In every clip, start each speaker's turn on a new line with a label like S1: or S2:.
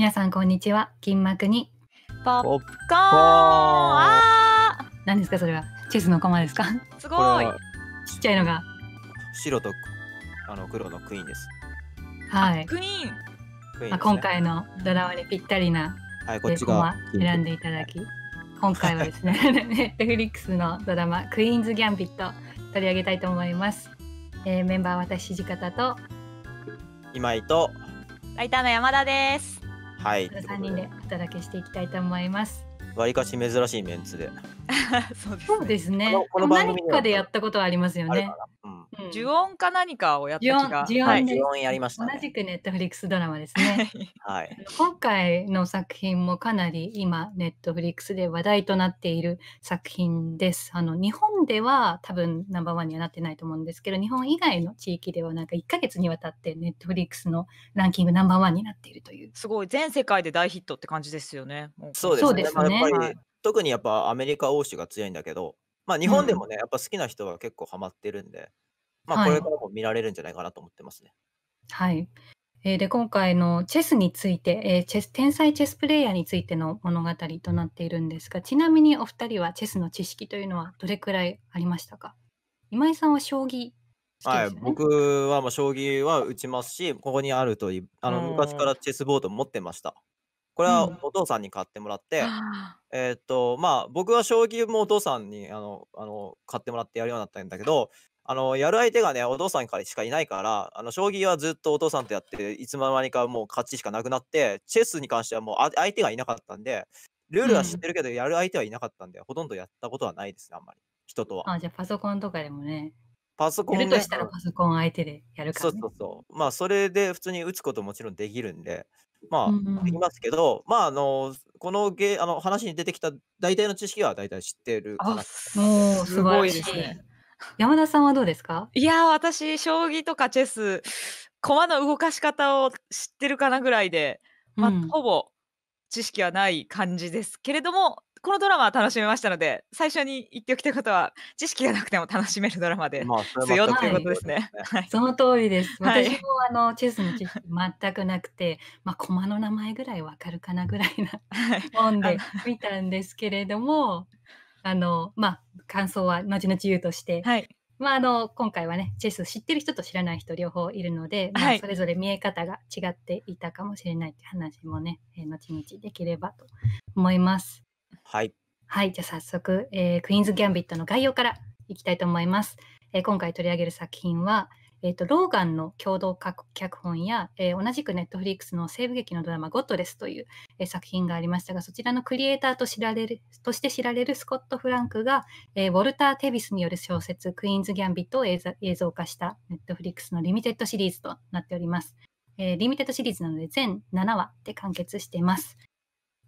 S1: 皆さんこんにちは金幕にポップコー
S2: ンあ
S1: ー何ですかそれはチェスの駒ですかすごいちっちゃいのが
S2: 白とあの黒のクイーンですはいクイーンクイーン、ね、今回の
S1: ドラマにぴったりな
S2: はいこっちが選んで
S1: いただき今回はですね n e t f l i のドラマクイーンズギャンビット取り上げたいと思います、えー、メンバー私土方と今井とラ
S3: イターの山田です
S2: はい、
S1: 三人でお届けしていきたいと思います。
S2: わりかし珍しいメンツで。
S1: そうですね。この番組何かでやったことはありますよね。呪
S3: 音か何かをやった気が。呪音、やりました、ね、
S1: 同じくネットフリックスドラマですね。はい。今回の作品もかなり今ネットフリックスで話題となっている作品です。あの日本では多分ナンバーワンにはなってないと思うんですけど、日本以外の地域ではなんか1か月にわたってネットフリックスのランキングナンバーワンになっていると
S3: いう。すごい全世界で大ヒットって感じですよね。そうですね。すねは
S2: 特にやっぱアメリカ欧州が強いんだけど。まあ、日本でもね、うん、やっぱ好きな人は結構ハマってるんで、まあ、これからも見られるんじゃないかなと思ってますね。
S1: はい。えー、で、今回のチェスについて、えーチェス、天才チェスプレイヤーについての物語となっているんですが、ちなみにお二人はチェスの知識というのはどれくらいありましたか今井さんは将棋
S2: はい、僕はまあ将棋は打ちますし、ここにあるといい、あの昔からチェスボード持ってました。これはお父さんに買ってもらって、えーっと、まあ僕は将棋もお父さんにあのあの買ってもらってやるようになったんだけど、あの、やる相手がね、お父さんからしかいないから、あの、将棋はずっとお父さんとやって、いつの間にかもう勝ちしかなくなって、チェスに関してはもうあ相手がいなかったんで、ルールは知ってるけど、やる相手はいなかったんで、ほとんどやったことはないですね、あんまり。人とは。
S1: あ、じゃあパソコンとかでもね。
S2: パソコンで。やるとしたら
S1: パソコン相手で
S2: やるから、ね、そうそうそう。まあ、それで普通に打つこともちろんできるんで、まあ、うんうん、ますけど、まあ、あの、このゲあの話に出てきた大体の知識は大体知ってるかな。
S1: あ、もうすごいですね。山田さんはどうですか
S3: いや私将棋とかチェス駒の動かし方を知ってるかなぐらいで、まあ、うん、ほぼ知識はない感じですけれどもこのドラマは楽しめましたので最初に言っておきたいことは知識がなくても楽しめるドラマで強よ、まということですね。はい、その通りです。私も
S1: あのチェスの知識全くなくて、まあ駒の名前ぐらいわかるかなぐらいな本で 見たんですけれども、あの、まあ、感想は後々言うとして、はい、まあ、あの、今回はね、チェスを知ってる人と知らない人両方いるので、まあ、それぞれ見え方が違っていたかもしれないって話もね、え後々できればと思います。はい。はい、じゃあ早速、えー、クイーンズ・ギャンビットの概要からいきたいと思います。えー、今回取り上げる作品は、えっ、ー、と、ローガンの共同脚本や、えー、同じくネットフリックスの西部劇のドラマ、ゴットレスという、えー、作品がありましたが、そちらのクリエイターと知られる、として知られるスコット・フランクが、えウォルター・テビスによる小説、クイーンズ・ギャンビットを映像化したネットフリックスのリミテッドシリーズとなっております。えリミテッドシリーズなので全7話で完結しています。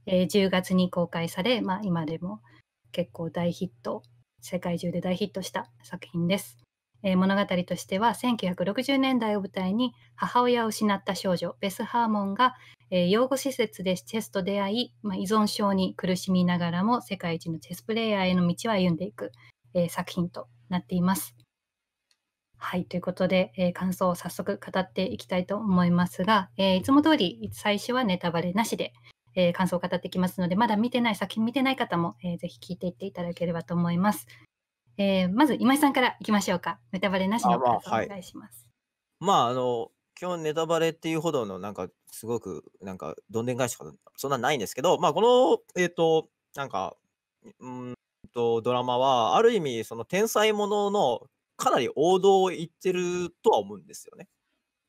S1: え10月に公開され、まあ、今でも結構大ヒット、世界中で大ヒットした作品です。えー、物語としては1960年代を舞台に母親を失った少女ベス・ハーモンが、えー、養護施設でチェスと出会い、まあ、依存症に苦しみながらも世界一のチェスプレーヤーへの道を歩んでいく、えー、作品となっています。はい、ということで、え感想を早速語っていきたいと思いますが、えいつも通り最初はネタバレなしで、え感想を語ってきますので、まだ見てない作品見てない方も、えー、ぜひ聞いていっていただければと思います。えー、まず今井さんからいきましょうか。ネタバレなしのお願いし
S2: ます。あまあ、はい、まあ、あの、基本ネタバレっていうほどの、なんか、すごく、なんか、どんでん返しとか、そんなないんですけど、まあ、この、えっ、ー、と、なんか、うんと、ドラマは、ある意味、その天才ものの、かなり王道を言ってるとは思うんですよね。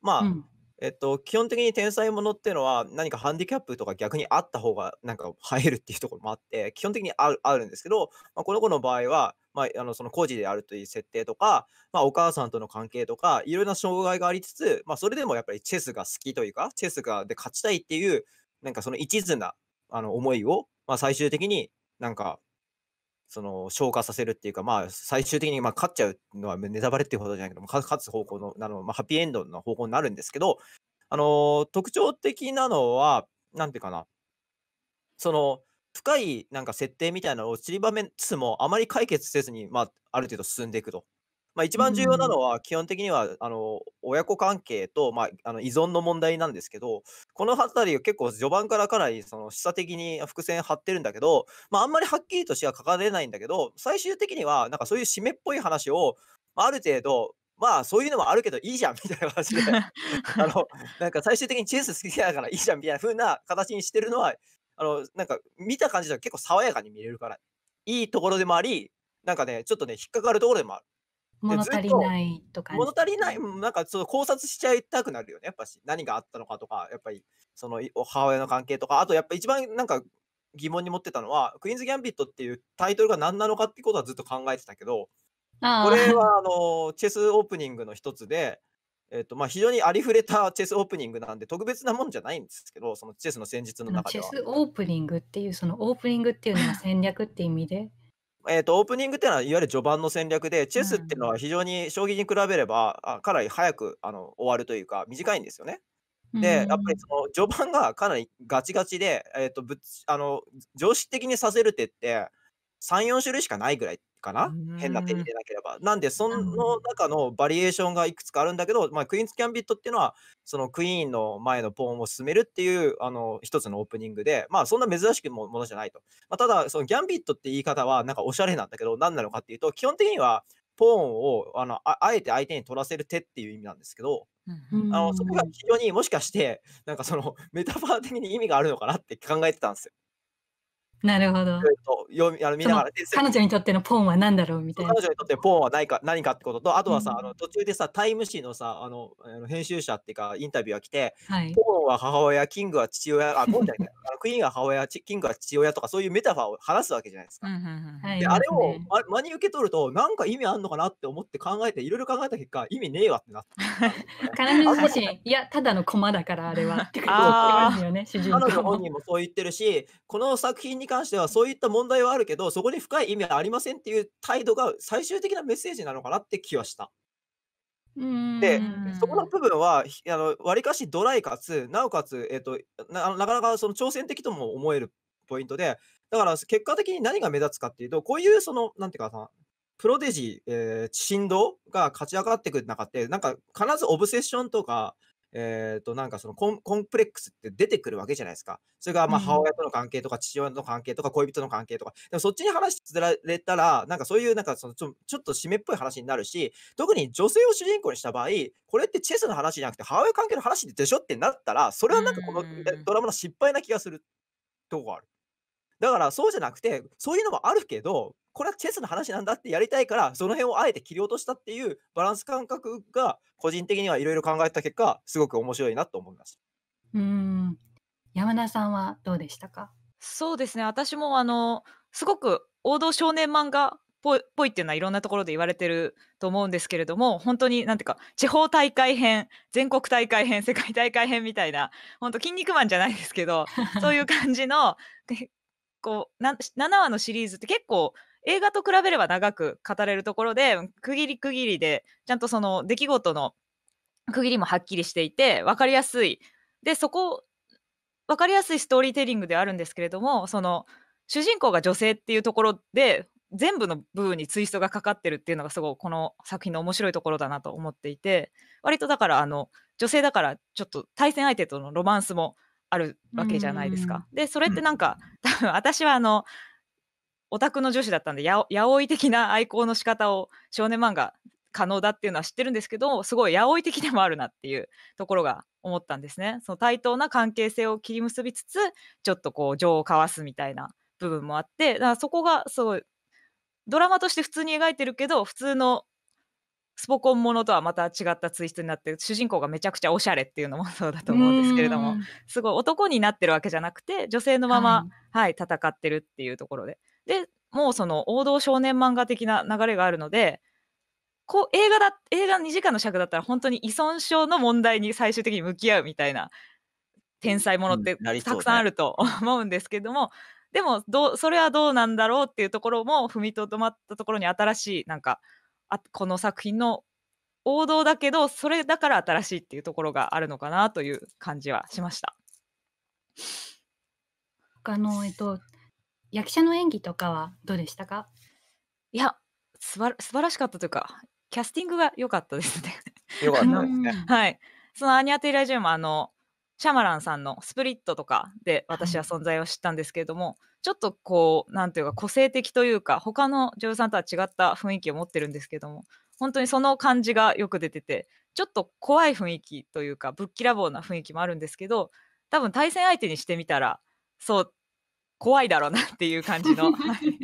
S2: まあ、うん、えっと、基本的に天才ものっていうのは何かハンディキャップとか逆にあった方がなんか映えるっていうところもあって基本的にあるあるんですけど、まあ、この子の場合は、まあ、あのその孤児であるという設定とか、まあ、お母さんとの関係とかいろいろな障害がありつつ、まあ、それでもやっぱりチェスが好きというかチェスがで勝ちたいっていうなんかその一途なあの思いを、まあ、最終的になんかその消化させるっていうか、まあ、最終的にまあ勝っちゃうのはネタバレっていうじゃないけども、勝つ方向の、あのまあ、ハッピーエンドの方向になるんですけど、あの特徴的なのは、何ていうかな、その、深いなんか設定みたいなのを散りばめつつも、あまり解決せずに、まあ、ある程度進んでいくと。まあ、一番重要なのは、基本的にはあの親子関係と、まあ、あの依存の問題なんですけど、この辺りを結構序盤からかなりその示唆的に伏線張ってるんだけど、まあ、あんまりはっきりとしては書かれないんだけど、最終的にはなんかそういう締めっぽい話を、まあ、ある程度、まあそういうのもあるけどいいじゃんみたいな話で あのなんか最終的にチェス好きだからいいじゃんみたいな風な形にしてるのはあのなんか見た感じでは結構爽やかに見れるからいいところでもありなんかねちょっとね引っかかるところでもある
S1: 物足りないとか、物足りない、
S2: なんかその考察しちゃいたくなるよね、やっぱし。何があったのかとか、やっぱり、その母親の関係とか、あとやっぱ一番なんか疑問に持ってたのは、クイーンズ・ギャンビットっていうタイトルが何なのかってことはずっと考えてたけど、これはあのチェスオープニングの一つで、えっとまあ、非常にありふれたチェスオープニングなんで特別なもんじゃないんですけどそのチェスの戦術の中では。チェス
S1: オープニングっていうそのオープニングっていうのは戦略って意味で
S2: えーと、オープニングっていうのはいわゆる序盤の戦略でチェスっていうのは非常に将棋に比べれば、あかなり早くあの終わるというか短いんですよね。
S4: でやっぱり
S2: その序盤がかなりガチガチで、えーと、ぶぶあの常識的にさせる手って34種類しかないぐらいかな変な手入れなければ。なんで、その中のバリエーションがいくつかあるんだけど、まあ、クイーンズ・キャンビットっていうのは、そのクイーンの前のポーンを進めるっていう、あの、一つのオープニングで、まあ、そんな珍しくもものじゃないと。まあ、ただ、そのギャンビットって言い方は、なんかおしゃれなんだけど、何なのかっていうと、基本的には、ポーンをあのあえて相手に取らせる手っていう意味なんですけど、
S4: あの
S2: そこが非常にもしかしてなんかそのメタファー的に意味があるのかなって考えてたんですよ。なるほど。読みあの見ながら彼女
S1: にとってのポンは何だろうみたいな。彼女
S2: にとってポンは何か何かってことと、あとはさ、うん、あの途中でさ、タイム誌のさ、あのあの編集者っていうか、インタビューが来て、
S4: はい、
S1: ポン
S2: は母親、キングは父親、あ、ポンじゃない、クイーンは母親、キングは父親とか、そういうメタファーを話すわけじゃないです
S4: か。で、あれを
S2: ま、真に受け取ると、なんか意味あんのかなって思って考えて、いろいろ考えた結果、意味ねえわってなった。
S1: 彼女自身、いや、ただの駒だから、あれは。ってことをすよね、
S2: 主人公。彼女本人もそう言ってるし、この作品に関してはそういった問題はあるけど、そこに深い意味はありませんっていう態度が最終的なメッセージなのかなって気はした。で、そこの部分は、あの割かしドライかつ、なおかつ、えーと、となかなかその挑戦的とも思えるポイントで、だから結果的に何が目立つかっていうと、こういうその、なんていうかさプロデジえー、振動が勝ち上がってくる中って、なんか必ずオブセッションとか、えっ、ー、と、なんかそのコンコンプレックスって出てくるわけじゃないですか。それがまあ母親との関係とか、父親との関係とか、恋人の関係とか、でもそっちに話しつられたら、なんかそういうなんかそのちょちょっと締めっぽい話になるし、特に女性を主人公にした場合、これってチェスの話じゃなくて、母親関係の話でしょってなったら、それはなんかこのドラマの失敗な気がするとこがある。だからそうじゃなくて、そういうのもあるけど、これはチェスの話なんだってやりたいから、その辺をあえて切り落としたっていうバランス感覚が、個人的にはいろいろ考えた結果、すごく面白いなと思います。
S3: うん山田さんはどうでしたかそうですね私もあのすごく王道少年漫画っぽいっていうのはいろんなところで言われてると思うんですけれども本当になんていうか地方大会編全国大会編世界大会編みたいな本当筋肉マンじゃないですけどそういう感じのこう7話のシリーズって結構映画と比べれば長く語れるところで区切り区切りでちゃんとその出来事の区切りもはっきりしていて分かりやすいでそこ分かりやすいストーリーテリングであるんですけれどもその主人公が女性っていうところで全部の部分にツイストがかかってるっていうのがすごいこの作品の面白いところだなと思っていて割とだからあの女性だからちょっと対戦相手とのロマンスもあるわけじゃないですか。でそれってなんか、多分私はあのオタクの女子だったんで八やおい的な愛好の仕方を少年漫画可能だっていうのは知ってるんですけどすごいやおい的でもあるなっていうところが思ったんですね。その対等な関係性を切り結びつつちょっとこう情を交わすみたいな部分もあってだからそこがすごいドラマとして普通に描いてるけど普通のスポコンものとはまた違ったツイストになって主人公がめちゃくちゃおしゃれっていうのもそうだと思うんですけれどもすごい男になってるわけじゃなくて女性のまま、はい、はい、戦ってるっていうところででもうその王道少年漫画的な流れがあるのでこう映画だ映画2時間の尺だったら本当に依存症の問題に最終的に向き合うみたいな天才ものってたくさんあると 思うんですけども、でもどそれはどうなんだろうっていうところも踏みとどまったところに新しいなんかあこの作品の王道だけどそれだから新しいっていうところがあるのかなという感じはしました。他
S1: のえっと役者の演技とかはどうでしたか
S3: いやすば素晴らしかったというかキャスティングが良かったですね。良かったですね。はい。そのアニア・テイラー・ジュンもあのシャマランさんのスプリットとかで私は存在を知ったんですけれども、はい、ちょっとこう、なんていうか個性的というか、他の女優さんとは違った雰囲気を持ってるんですけども、本当にその感じがよく出てて、ちょっと怖い雰囲気というか、ぶっきらぼうな雰囲気もあるんですけど、多分対戦相手にしてみたら、そう、怖いだろうなっていう感じの、はい、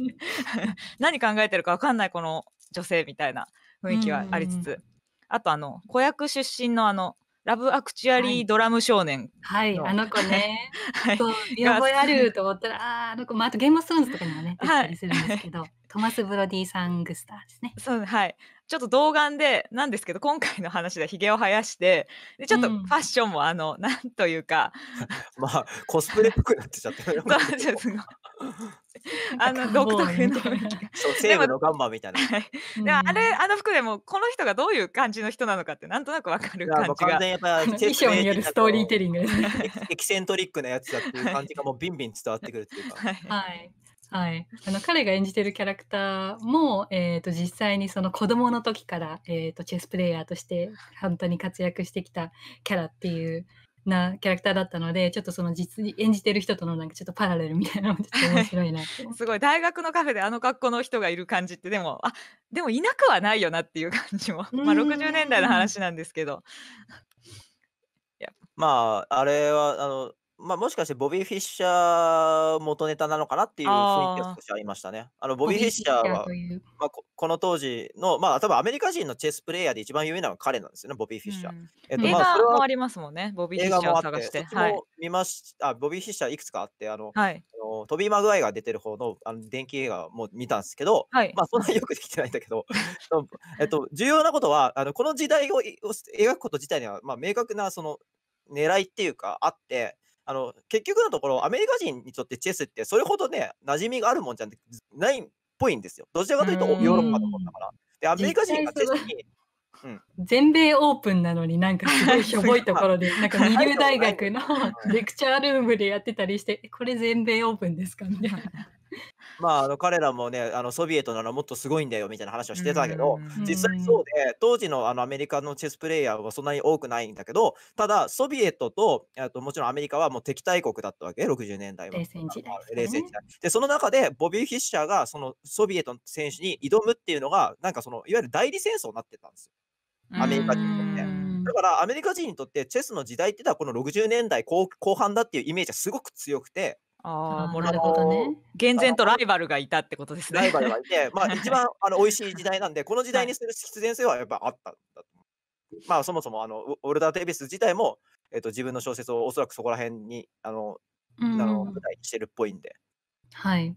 S3: 何考えてるか分かんないこの女性みたいな雰囲気はありつつ、あとあの、子役出身のあの、ラブアクチュアリードラム少年、はい、はい、あの子ね、はい、そう見覚えあると
S1: 思ったらああ
S3: あの子、まあ、あとゲームストーンズとかにもね出たりするんですけど、はいトマ
S1: ス・ブロディサングスターですね。
S3: そうはいちょっと童顔でなんですけど今回の話ではひげを生やしてでちょっとファッションもあの、うん、なんというか まあコスプ
S2: レっぽくなってちゃった
S3: あの独特の
S2: そう西部のガンマみたいな。で
S3: も、はいうん、あれあの服でもこの人がどういう感じの人なのかってなんとな
S2: くわかる感じが。やっぱ衣装によるストーリーテリングですね。エキセントリックなやつだっていう感じがもうビンビン伝わってくるってい
S1: うか。はい。はいはい、あの彼が演じてるキャラクターも、えーと、実際にその子供の時から、えーと、チェスプレーヤーとして本当に活躍してきたキャラっていうなキャラクターだったのでちょっとその実に演じてる人とのなんかちょっとパラレルみたいなのもちょっと面白いなっ
S3: て すごい大学のカフェであの格好の人がいる感じってでもあでもいなくはないよなっていう感じもまあ60年代の話なんですけ
S2: ど。いやまああれはあのまあ、もしかしてボビー・フィッシャー元ネタなのかなっていう雰囲気が少しありましたね。あのボビー・フィッシャーは、ーまあ、ここの当時の、まあ、多分アメリカ人のチェスプレイヤーで一番有名なのは彼なんですよね、ボビー・フィッシャー。うん、えっと、映画もあり
S3: ますもんね、ボビー・フィッシャーを探して。はい、
S2: 見ましあボビー・フィッシャーいくつかあって、あの、はい、あのトビー・マグワイが出てる方のあの電気映画も見たんですけど、はい、まあ、そんなによくできてないんだけど、えっと、重要なことはあの、この時代を描くこと自体には、まあ、明確なその狙いっていうかあって、あの、結局のところ、アメリカ人にとってチェスってそれほどね、馴染みがあるもんじゃないっぽいんですよ。どちらかというと、ヨーロッパのもんだから。で、アメリカ人がチェスに、
S1: うん、全米オープンなのになんかすごいしょぼいところで なんか二流大学のレクチャールームでやってたりしてこれ全米オープンですかみたいな
S2: まあ、あの彼らもねあのソビエトならもっとすごいんだよみたいな話をしてたけど実際そうで当時のあのアメリカのチェスプレイヤーはそんなに多くないんだけどただソビエトとともちろんアメリカはもう敵対国だったわけ60年代は冷
S1: 戦時代で、ね
S2: で、その中でボビー・フィッシャーがそのソビエトの選手に挑むっていうのがなんかそのいわゆる代理戦争になってたんですよアメリカ人にとって。だからアメリカ人にとってチェスの時代ってのはこの60年代後半だっていうイメージはすごく強くて、ああ、もうなるほどね。
S3: 厳然とライバルがいたってことですね。ライバルがいて、まあ一番 あの美味し
S2: い時代なんで、この時代にする必然性はやっぱあったんだまあそもそもあのオルダー・テイビス自体も、えっと、自分の小説をおそらくそこら辺にあの、うん、あの舞台にしてるっぽいんで。
S1: はい。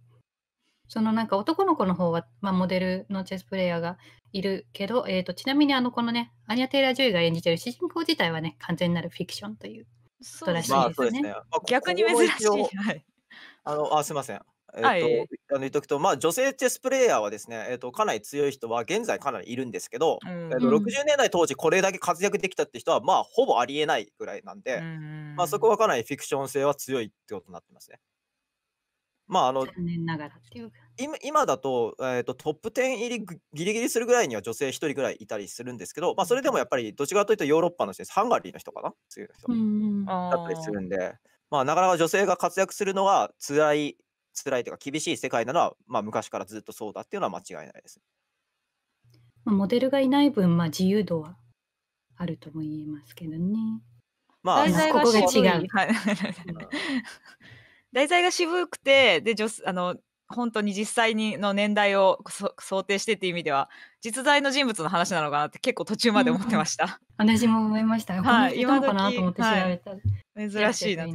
S1: そのなんか男の子の方は、まあ、モデルのチェスプレイヤーがいるけど、えーと、ちなみにあのこのねアニア・テイラー・ジョイが演じてる主人公自体はね完全なるフィクションというそうで
S2: すね。まあ、すね逆に珍しい。はいあの、あ、すみません。えっ、ー、と、はい、あの言っとくと、まあ、女性チェスプレーヤーはですね、えっ、ー、と、かなり強い人は現在かなりいるんですけど、うん、えっ、ー、と、60年代当時これだけ活躍できたって人は、まあ、ほぼありえないぐらいなんで、うん、まあ、そこはかなりフィクション性は強いってことになってますね。まあ、あの、今今だと,、えーと、トップ10入りギリギリするぐらいには女性1人ぐらいいたりするんですけど、まあ、それでもやっぱりどっちかというとヨーロッパの人ですハンガリーの人かな強い人
S4: だったりする
S2: んで。まあ、なかなか女性が活躍するのは辛い、辛いというか厳しい世界なのは、まあ、昔からずっとそうだっていうのは間違いないです。
S1: モデルがいない分、まあ、自由度はあるとも言えますけどね。まあ、ここが違う。
S3: 題材 が渋くて、で女あの本当に実際にの年代を想定してっていう意味では実在の人物の話なのかなって結構途中まで思ってました。うん、
S1: 私も思いました。はい、今かなと思って調べた、はい、珍しいな。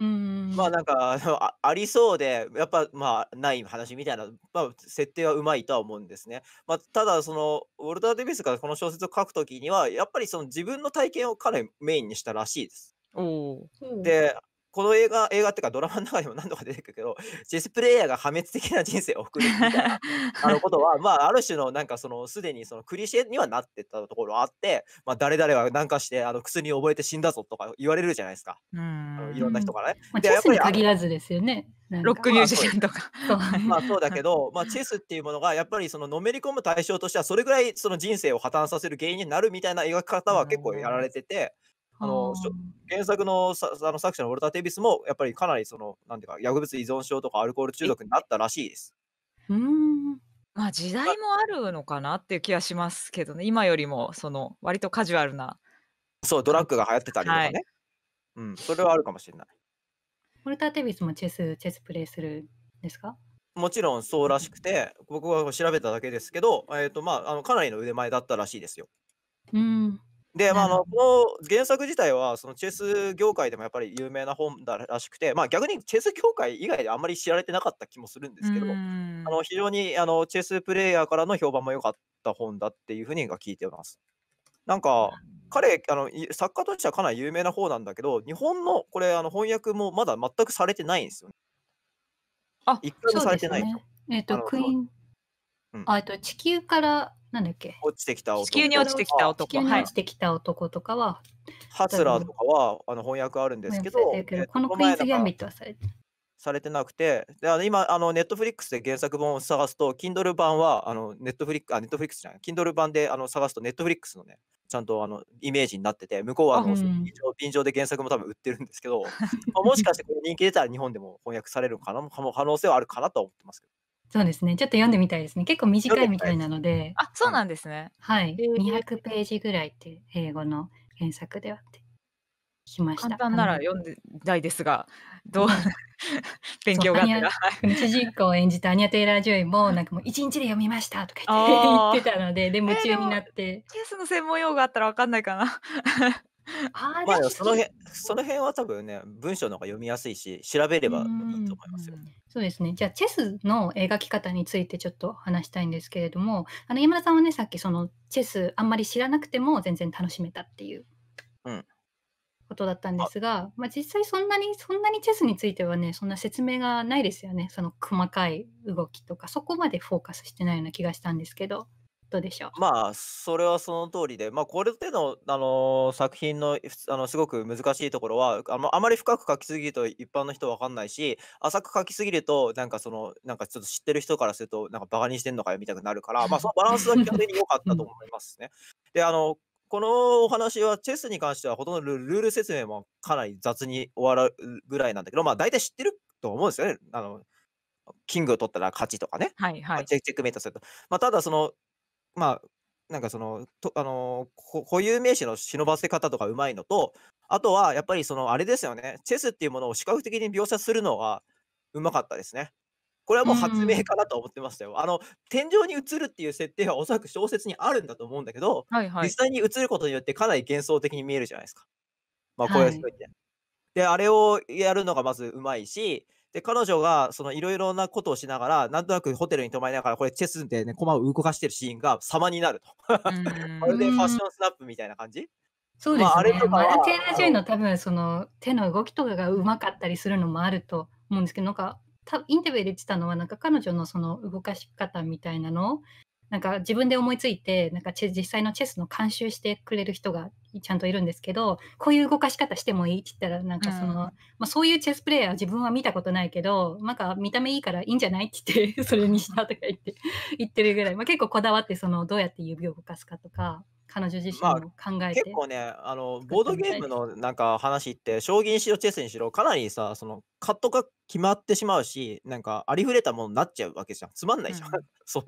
S2: うんまあなんかあありそうでやっぱまあない話みたいな、まあ、設定はうまいとは思うんですね、まあ、ただそのウォルター・デビスがこの小説を書く時にはやっぱりその自分の体験を彼メインにしたらしいです。でこの映画、映画っていうかドラマの中でも何度か出てくるけど、チェスプレイヤーが破滅的な人生を送るみたいな あのことは、まあ、ある種のなんかその、すでにそのクリシェにはなってたところあって、まあ、誰々が何かしてあの薬に覚えて死んだぞとか言われるじゃないですか。うんいろんな人からね。まあ、チェスに限
S1: らずですよね。
S2: ロックミュージシャンとか。まあそうだけど、まあ、チェスっていうものがやっぱりそののめり込む対象としてはそれぐらいその人生を破綻させる原因になるみたいな描き方は結構やられてて。あの原作のさあの作者のウォルター・テビスも、やっぱりかなりその、なんていうか、薬物依存症とかアルコール中毒になったらしいです。
S4: うん。
S3: まあ、時代もあるのかなっていう気はしますけどね、今よりも、その、割とカジュアルな。
S2: そう、ドラッグが流行ってたりとかね。はい、うん、それはあるかもしれない。ウォルター・
S1: テビスもチェス、チェスプレイするんですか
S2: もちろんそうらしくて、僕は調べただけですけど、えーとまあ、あのかなりの腕前だったらしいですよ。うん、で、まあ、あのこの原作自体はそのチェス業界でもやっぱり有名な本だらしくて、まあ、逆にチェス業界以外であんまり知られてなかった気もするん
S4: ですけど、あの
S2: 非常にあのチェスプレーヤーからの評判も良かった本だっていうふうに聞いてます。なんか彼あの作家としてはかなり有名な方なんだけど日本のこれあの翻訳もまだ全くされてないんですよ、ね。あ一回もされてない、ね、えっ、ー、とクイー
S4: ン、
S1: うん、あと地球からなんだっ
S2: け落ちてきた男地球に落ちてきた男地球に落ちてきた男とかは、ハスラーとかはあの翻訳あるんですけど
S1: このクイズ・ギャンビットはされて
S2: されてなくて、であの今、あのネットフリックスで原作本を探すと、Kindle 版はあのネットフリック、あ、ネットフリックスじゃない、Kindle 版であの探すと、ネットフリックスのね、ちゃんとあのイメージになってて、向こうはあの、うん、便乗で原作も多分売ってるんですけど、まあ、もしかしてこれ人気出たら日本でも翻訳されるかな可能性はあるかなと思ってますけど。
S1: そうですね。ちょっと読んでみたいですね。結構短いみたいなので。あ、そうなんですね。はい。200ページぐらいって英語の
S3: 原作ではってきました。簡単なら読んでないですが、どう 勉強があったら。
S1: 主人公を演じたアニャ・テイラー・ジョイも、なんかもう一日で読みま
S3: したとか言って言ってたので、で、夢中になって。ケースの専門用語あったらわかんないかな。あまあ、その辺、
S2: その辺は多分ね、文章の方が読みやすいし、調べればいいと思いますよ。
S1: そうですね。じゃあ、チェスの描き方についてちょっと話したいんですけれども、あの、山田さんはね、さっきその、チェスあんまり知らなくても全然楽しめたっていう。ことだったんですが、まあ、実際そんなにそんなにチェスについてはねそんな説明がないですよねその細かい動きとかそこまでフォーカスしてないような気がしたんですけどどうでしょう
S2: まあそれはその通りで、まあ、これでの、あの作品のあのすごく難しいところはあのあまり深く書きすぎると一般の人分かんないし浅く書きすぎるとなんかそのなんかちょっと知ってる人からするとなんかバカにしてんのかよみたいになるから、まあ、そのバランスは基本的に良かったと思いますね。であのこのお話はチェスに関してはほとんどルール説明もかなり雑に終わるぐらいなんだけど、まあ、大体知ってると思うんですよね。あのキングを取ったら勝ちとかね、はいはい、チェックメイトすると。まあ、ただそのまあ、なんかその、とあのー、固有名詞の忍ばせ方とかうまいのと、あとはやっぱりその、あれですよね、チェスっていうものを視覚的に描写するのがうまかったですね。これはもう発明かなと思ってましたよ。あの天井に映るっていう設定はおそらく小説にあるんだと思うんだけど、はいはい、実際に映ることによってかなり幻想的に見えるじゃないですか。まあ、こういね。はい、であれをやるのがまずうまいしで、彼女が、そのいろいろなことをしながら、なんとなくホテルに泊まりながら、これチェスでね、駒を動かしてるシーンが様になると。これ でファッションスナップみたいな感じ
S4: そうですね。まあ、あれとか、まあ、アルチェー
S1: ジュイの多分、その手の動きとかがうまかったりするのもあると思うんですけど、なんか、インタビューで言ってたのは、なんか彼女のその動かし方みたいなのなんか自分で思いついて、なんか実際のチェスの監修してくれる人がちゃんといるんですけど、こういう動かし方してもいいって言ったら、なんかその、うん、まあ、そういうチェスプレーヤー自分は見たことないけど、なんか見た目いいからいいんじゃないって言って、それにしたとか言って、言ってるぐらい、まあ、結構こだわって、そのどうやって指を動かすかとか、彼女自身も考えて、結構
S2: ねあのボードゲームのなんか話って将棋にしろチェスにしろかなりさそのカットが決まってしまうしなんかありふれたものになっちゃうわけじゃんつまんないじゃん、うん、そう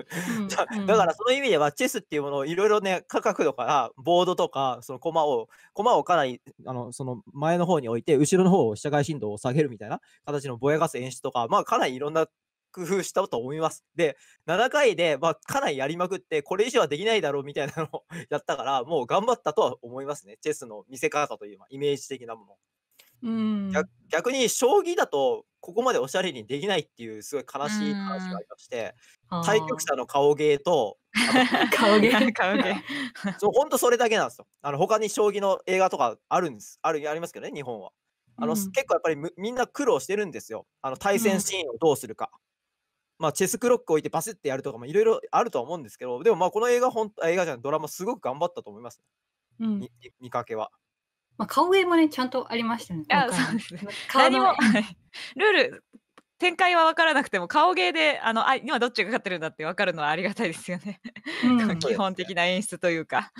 S2: だからその意味ではチェスっていうものをいろいろね角度からボードとかその駒を駒をかなりあのその前の方に置いて後ろの方を下返振動を下げるみたいな形のぼやかす演出とかまあかなりいろんな工夫したと思います。で、7回で、まあ、かなりやりまくって、これ以上はできないだろうみたいなのを やったから、もう頑張ったとは思いますね。チェスの見せ方という、まあ、イメージ的なもの。
S4: うん逆
S2: 逆に将棋だとここまでおしゃれにできないっていうすごい悲しい話がありまして対局者の顔芸と 顔芸顔芸 そう本当それだけなんですよあの他に将棋の映画とかあるんですあるありますけどね日本はあの、うん、結構やっぱりみんな苦労してるんですよあの対戦シーンをどうするか、まあ、チェスクロック置いてバスってやるとかもいろいろあると思うんですけど、でもまあこの映画本、映画じゃん、ドラマすごく頑張ったと思います、うん、見かけは。
S1: まあ、顔芸もね、ちゃんとありましたね。あそうですね。何も、
S3: ルール、展開は分からなくても、顔芸で、あの、あ今どっちが勝ってるんだって分かるのはありがたいですよね。うん、基本的な演出というか。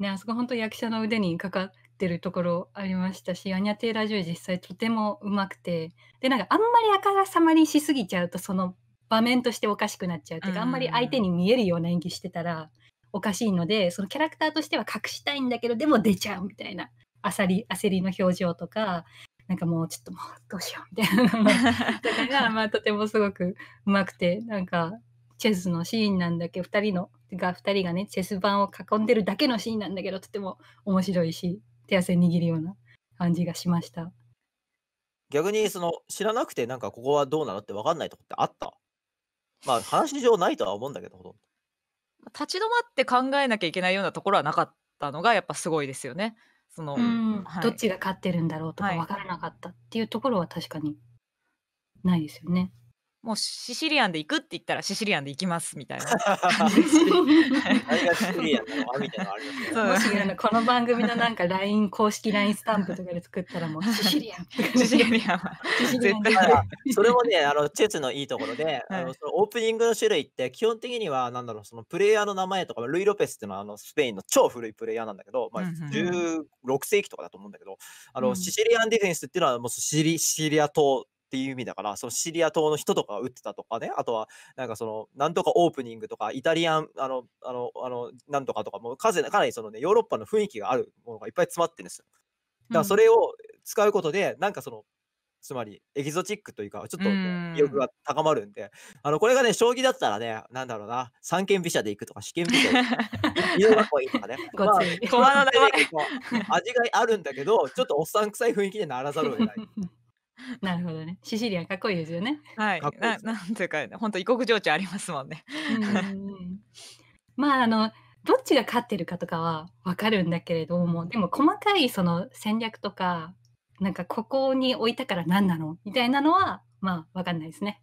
S1: ね、あそこ本当役者の腕にかかってるところありましたし、アニャ・テイラ・ジョ実際とてもうまくて、で、なんかあんまりあからさまにしすぎちゃうと、その場面としておかしくなっちゃうっていうか、あんまり相手に見えるような演技してたらおかしいのでそのキャラクターとしては隠したいんだけどでも出ちゃうみたいな焦り焦りの表情とかなんかもうちょっともうどうしようみたいなの がまあ、とてもすごくうまくてなんかチェスのシーンなんだけど2人のが2人がねチェス盤を囲んでるだけのシーンなんだけどとても面白いし手汗握るような感じがしました
S2: 逆にその知らなくてなんかここはどうなのって分かんないとこってあったまあ、話上ないとは思うんだけど、ほとんど。
S3: 立ち止まって考えなきゃいけないようなところはなかったのがやっぱすごいですよね。その、はい、どっちが
S1: 勝ってるんだろうとか分からなかったっていうところは確かにないですよね。はい
S3: もうシシリアンで行くって言ったらシシリアンで行きますみたいな。も
S4: し
S3: あのこの番組のなんか
S1: LINE 公式 LINE スタンプとかで作ったらもう シシリアン。シシリ
S2: アン。それもね、あのチェスのいいところで、あのそのオープニングの種類って基本的にはなんだろうそのプレイヤーの名前とかルイ・ロペスっていうのはあのスペインの超古いプレイヤーなんだけど、まあ16世紀とかだと思うんだけど、あのシシリアンディフェンスっていうのはもうシリシリア島っていう意味だから、そのシリア島の人とかが打ってたとかね、あとは、なんかその、なんとかオープニングとか、イタリアン、あの、あの、あの、なんとかとかも、かなりそのね、ヨーロッパの雰囲気があるものがいっぱい詰まってるんですよ。だからそれを使うことで、なんかその、つまりエキゾチックというか、ちょっと、ね、威力が高まるんで、あのこれがね、将棋だったらね、なんだろうな、三間飛車で行くとか、四間飛車で色が濃いとかね、まあ、味があるんだけど、ちょっとおっさん臭い雰囲気でならざるを得ない。
S3: なるほどね。シシ
S1: リアかっこいいですよね。はい。いいな
S2: なんていうか、本当異国情緒ありますもんね。うん
S1: まあ、あの、どっちが勝ってるかとかはわかるんだけれども、でも細かいその戦略とか、なんかここに置いたから何なのみたいなのは、まあ、わかんないですね。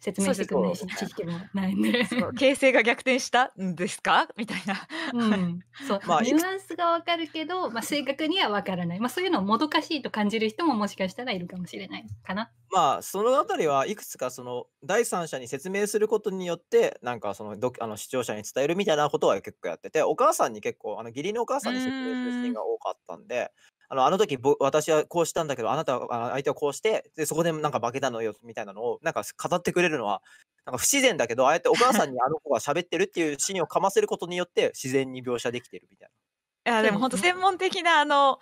S1: 説明してくれないし知識もないんで
S3: 形勢が逆転したんですか みたいな、うん、そう、まあ、ニュア
S1: ンスがわかるけど、まあ、正確にはわからない、まあ、そういうのをもどかしいと感じる人ももしかしたらいるかもしれないかな。
S2: まあその辺りはいくつかその第三者に説明することによってなんかそのどあの視聴者に伝えるみたいなことは結構やっててお母さんに結構あの義理のお母さんに説明するシーンが多かったんであのあの時私はこうしたんだけど、あなたは相手はこうして、でそこでなんか負けたのよみたいなのをなんか語ってくれるのは、なんか不自然だけど、ああやってお母さんにあの子が喋ってるっていうシーンをかませることによって、自然に描写できてるみたい
S3: な。いやでも本当、専門的なあの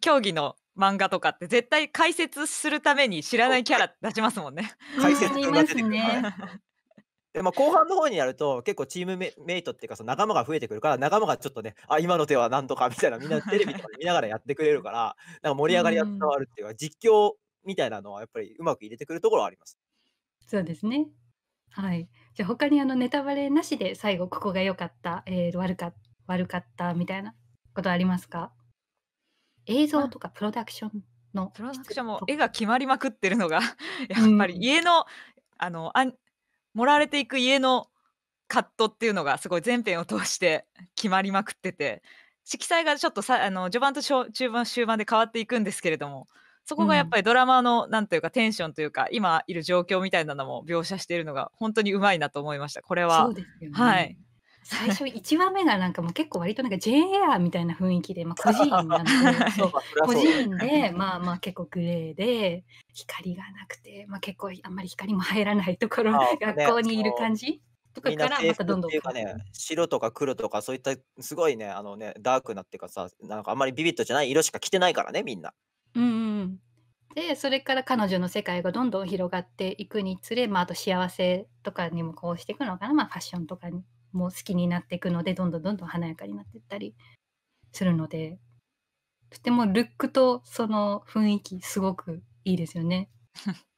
S3: 競技の漫画とかって絶対解説するために知らないキャラ出しますもんね。解説が出てくる、ね、
S2: でも後半の方になると結構チームメイトっていうかその仲間が増えてくるから仲間がちょっとねあ今の手は何とかみたいなみんなテレビとかで見ながらやってくれるからなんか盛り上がりが伝わるっていうか実況みたいなのはやっぱりうまく入れてくるところはあります。
S1: そうですねはいじゃあ他にあのネタバレなしで最後ここが良かった、えー、悪か悪かったみたいなことありますか映像とかプロダクション
S3: のプロダクションも絵が決まりまくってるのがやっぱり家の、うん、あのあ盛られていく家の葛藤っていうのがすごい全編を通して決まりまくってて色彩がちょっとさあの序盤と中盤終盤で変わっていくんですけれどもそこがやっぱりドラマの何、うん、というかテンションというか今いる状況みたいなのも描写しているのが本当にうまいなと思いましたこれは、ね、はい
S4: 最
S1: 初1話目がなんかもう結構割となんか J エアみたいな雰囲気で、まあ、孤児院な
S3: ので
S4: 孤児院
S1: でまあまあ結構グレーで光がなくて、まあ、結構あんまり光も入らないところ、学校にいる感じとかからまたどんどん、ね、
S2: 白とか黒とかそういったすごいねあのねダークなっていうかさなんかあんまりビビッとじゃない色しか着てないからねみんな。
S1: うん、うんでそれから彼女の世界がどんどん広がっていくにつれ、まあ、あと幸せとかにもこうしていくのかな、まあ、ファッションとかにも好きになっていくのでどんどんどんどん華やかになっていったりするのでとてもルックとその雰囲気すごくいいですよね。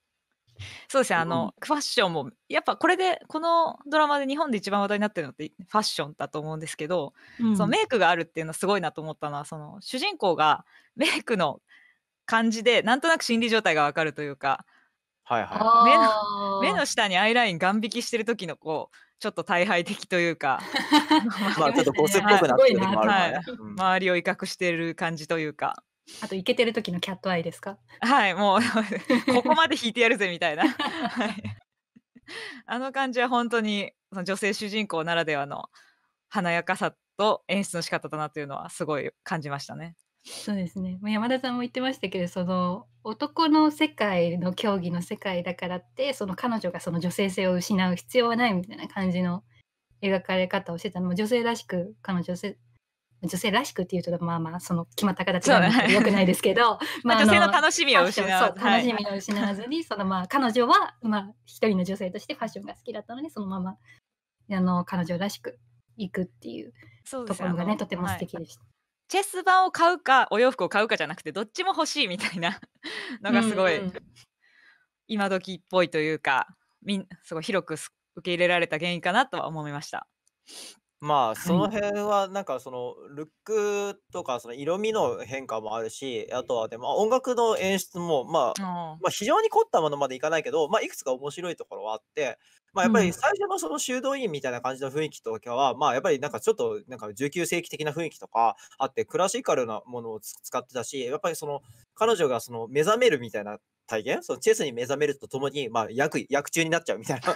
S3: そうですね、あの、うん、ファッションも、やっぱこれで、このドラマで日本で一番話題になってるのってファッションだと思うんですけど、うん、そのメイクがあるっていうのすごいなと思ったのは、その主人公がメイクの感じで、なんとなく心理状態がわかるというか、はいはい、目の目の下にアイライン眼引きしてる時のこう、ちょっと大敗的というか まあちょっとボスっぽくなってる時もあるね、はい周りを威嚇してる感じというか
S1: あとイケてる時のキャットアイですか
S3: はいもう ここまで引いてやるぜみたいな、あの感じは本当にその女性主人公ならではの華やかさと演出の仕方だなというのはすごい感じましたね。
S1: そうですね。ま山田さんも言ってましたけど、その男の世界の競技の世界だからって、その彼女がその女性性を失う必要はないみたいな感じの描かれ方をしてたのも、女性らしく、彼女性、女性らしくっていうと、まあまあ、その決まった形がよくないですけど、まあ、女性の楽しみを失わず。楽しみを失わずに、そのまあ、彼女は、まあ、一人の女性としてファッションが好きだったので、そのまま、あの、彼女らしくいくっていう
S3: ところがね、とても素敵でした。チェス盤を買うかお洋服を買うかじゃなくてどっちも欲しいみたいな のがすごい、うんうん、今時っぽいというかみんすごい広く受け入れられた原因かなとは思いました。
S2: まあ、その辺はなんかそのルックとかその色味の変化もあるし、あとはでも、音楽の演出も、まあ、あ。非常に凝ったものまでいかないけど、ま、あいくつか面白いところはあって、ま、あやっぱり最初のその修道院みたいな感じの雰囲気とかは、ま、あやっぱりなんかちょっとなんか19世紀的な雰囲気とかあって、クラシカルなものを使ってたし、やっぱりその彼女がその目覚めるみたいな体験そのチェスに目覚めるとともに、ま、薬薬中になっちゃうみたいな、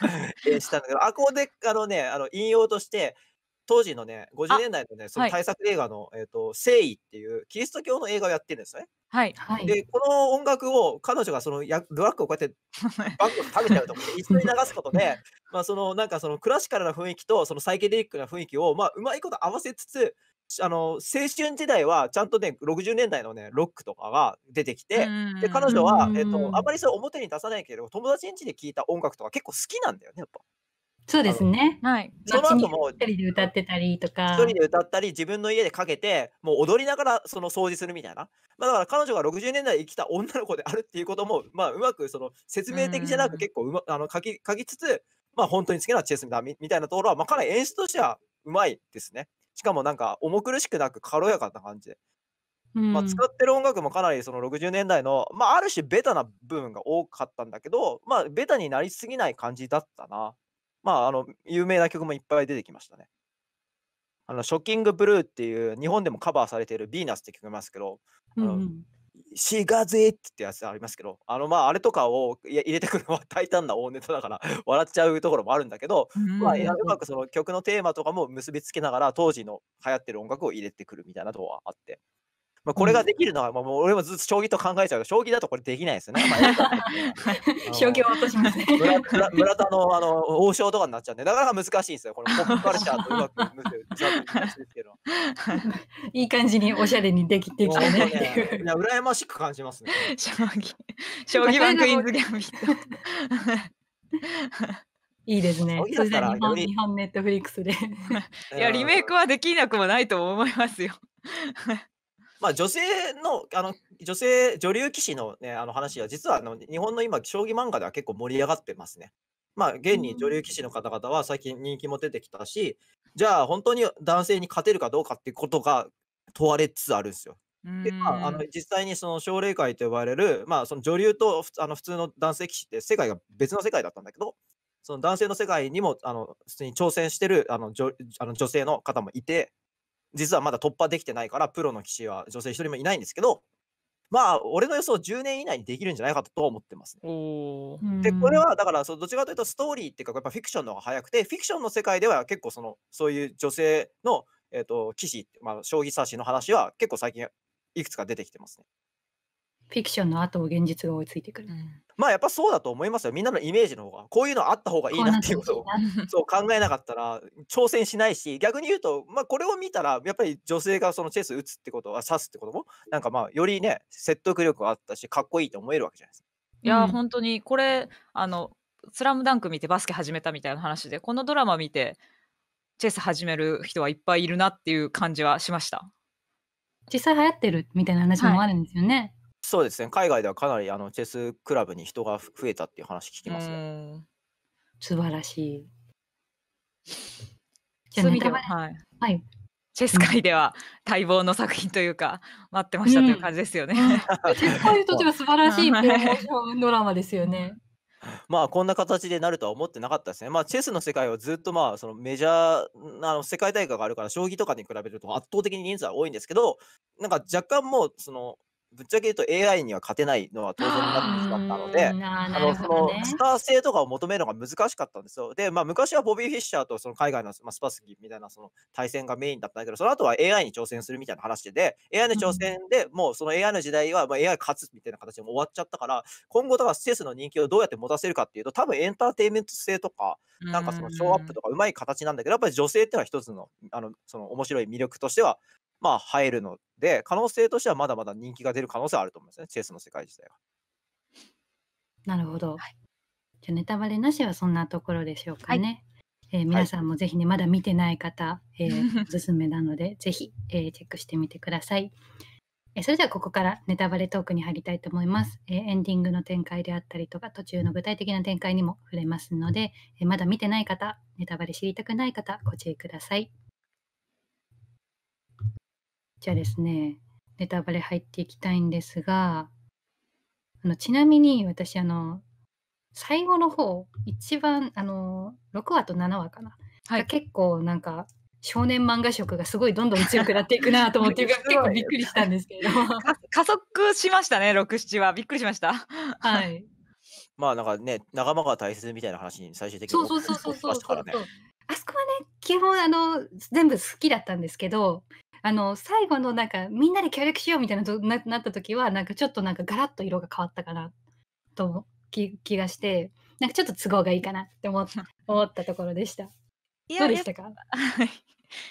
S2: え、したんだけど、あ、ここであのね、あの引用として当時のね、50年代のね、その対策映画の、はい、えっ、ー、と、聖意っていうキリスト教の映画をやってるんですね。はい。はい、で、この音楽を、彼女がそのやドラッグをこうやって、バッグを食べちゃうと思って、一緒に流すことで、まあ、その、なんかそのクラシカルな雰囲気と、そのサイケデリックな雰囲気を、まあ、うまいこと合わせつつ、あの青春時代はちゃんとね60年代のねロックとかが出てきてで彼女は、えっと、あんまりそれ表に出さないけれど友達ん家で聴いた音楽とか結構好きなんだよねやっぱ。そうですね。
S3: はい。その後も
S2: 一
S1: 人で歌ってたりとか。一人で
S2: 歌ったり、自分の家でかけて、もう踊りながらその掃除するみたいな。まあ、だから彼女が60年代生きた女の子であるっていうことも、まあ、うまくその説明的じゃなく結構うま、あの書き書きつつ、まあ、本当に好きなチェスだみたいなところは、まあ、かなり演出としてはうまいですね。しかもなんか重苦しくなく軽やかな感じで。まあ、使ってる音楽もかなりその60年代の、まあ、ある種ベタな部分が多かったんだけど、まあ、ベタになりすぎない感じだったな。まあ、あの、有名な曲もいっぱい出てきましたね。あの、ショッキングブルーっていう、日本でもカバーされているヴィーナスって曲ますけど、うん、うシガゼってやつありますけど、あの、まあ、あれとかを入れてくるのは大胆な大ネタだから 笑っちゃうところもあるんだけど、うまあ、うまくその曲のテーマとかも結びつけながら、当時の流行ってる音楽を入れてくるみたいなとこはあって、まあ、これができるのは、まあ、もう俺もずっと将棋と考えちゃうけど将棋だとこれできないですよね。まあ、将棋を落としますね村。村田のあの王将とかになっちゃうんでなかなか難しいんですよ。このポップカルチャーとうまく
S1: いい感じにおしゃれにできてきたねい
S2: 羨ましく感じますね。将棋将棋いいですね。日本
S1: ネットフリックスで。
S2: いや、リメイク
S3: はできなく
S2: もないと思いますよ。まあ、女性の、あの、女性、女流棋士のね、あの話は、実はあの日本の今、将棋漫画では結構盛り上がってますね。まあ、現に女流棋士の方々は最近人気も出てきたし、じゃあ本当に男性に勝てるかどうかっていうことが問われつつあるんですよ。でまあ、あの実際にその奨励会と呼ばれる、まあ、その女流とあの普通の男性棋士って世界が別の世界だったんだけど、その男性の世界にもあの普通に挑戦してるあの女あの女性の方もいて、実はまだ突破できてないから、プロの棋士は女性一人もいないんですけど、まあ、俺の予想10年以内にできるんじゃないかと思ってます、ね、で、これはだから、どっちかというとストーリーっていうか、やっぱフィクションの方が早くて、フィクションの世界では結構その、そういう女性の、えーと、棋士、まあ、将棋指しの話は結構最近いくつか出てきてますね。
S1: フィクションの後を現実が追いついてくる。うん
S2: まあやっぱそうだと思いますよ。みんなのイメージの方が。こういうのあった方がいいなっていうことを そう考えなかったら挑戦しないし、逆に言うと、まあこれを見たら、やっぱり女性がそのチェス打つってことは、指すってことも、なんかまあよりね、説得力があったし、かっこいいと思えるわけじゃないですか。
S3: いや、うん、本当に、これ、あの、スラムダンク見てバスケ始めたみたいな話で、このドラマ見て、チェス
S2: 始める人はいっぱいいるなっていう感じはしました。
S1: 実際流行ってるみたいな話もあるんですよね。はい
S2: そうですね、海外ではかなりあのチェスクラブに人が増えたっていう話聞きます
S3: ね。素晴らしい。じゃあそでは、
S1: はい、はい、
S3: チェス界では待望の作品というか待ってましたという
S2: 感じですよね。うん、絶
S1: 対にとっては素晴らしいプロモーションドラマですよね。
S2: まあこんな形でなるとは思ってなかったですね。まあチェスの世界はずっとまあそのメジャーなあの世界大会があるから将棋とかに比べると圧倒的に人数は多いんですけど、なんか若干もうそのぶっちゃけ言うと AI には勝てないのは当然になってしまったので、あ、ね、のそのスター性とかを求めるのが難しかったんですよ。で、まあ、昔はボビー・フィッシャーとその海外の、まあ、スパスキーみたいなその対戦がメインだったんだけど、その後は AI に挑戦するみたいな話で、AI の挑戦でもうその AI の時代はまあ AI 勝つみたいな形で終わっちゃったから、今後、とからステスの人気をどうやって持たせるかっていうと、多分エンターテインメント性とか、なんかそのショーアップとかうまい形なんだけど、やっぱり女性っていうのは一つのあのその面白い魅力としてはまあ、入るので、可能性としてはまだまだ人気が出る可能性はあると思いますね、チェスの世界自体は。
S1: なるほど。はい、じゃネタバレなしはそんなところでしょうかね。はい、えー、皆さんもぜひね、まだ見てない方、えー、おすすめなので、ぜひ、えー、チェックしてみてください。えそれではここからネタバレトークに入りたいと思います、えエンディングの展開であったりとか途中の具体的な展開にも触れますので、えまだ見てない方ネタバレ知りたくない方ご注意ください。じゃあですね、ネタバレ入っていきたいんですが、あのちなみに私、あの、最後の方、一番、あの、6話と7話かな。はい、結構なんか、少年漫画色がすごいどんどん強くなっていくなと思って 結構
S3: びっくりしたんですけれども加速し
S2: ましたね、6、7話。びっくりしました。
S4: はい。
S2: まあなんかね、仲間が大切みたいな話に最終的にそうそうそうそうそう。あそこはね、
S4: 基本あ
S1: の全部好きだったんですけど、あの、最後のなんか、みんなで協力しようみたいなとななった時は、なんかちょっとなんかガラッと色が変わったかなと気気がして、なんかちょっと都合がいいかなって思った 思ったところでした。いどうでしたか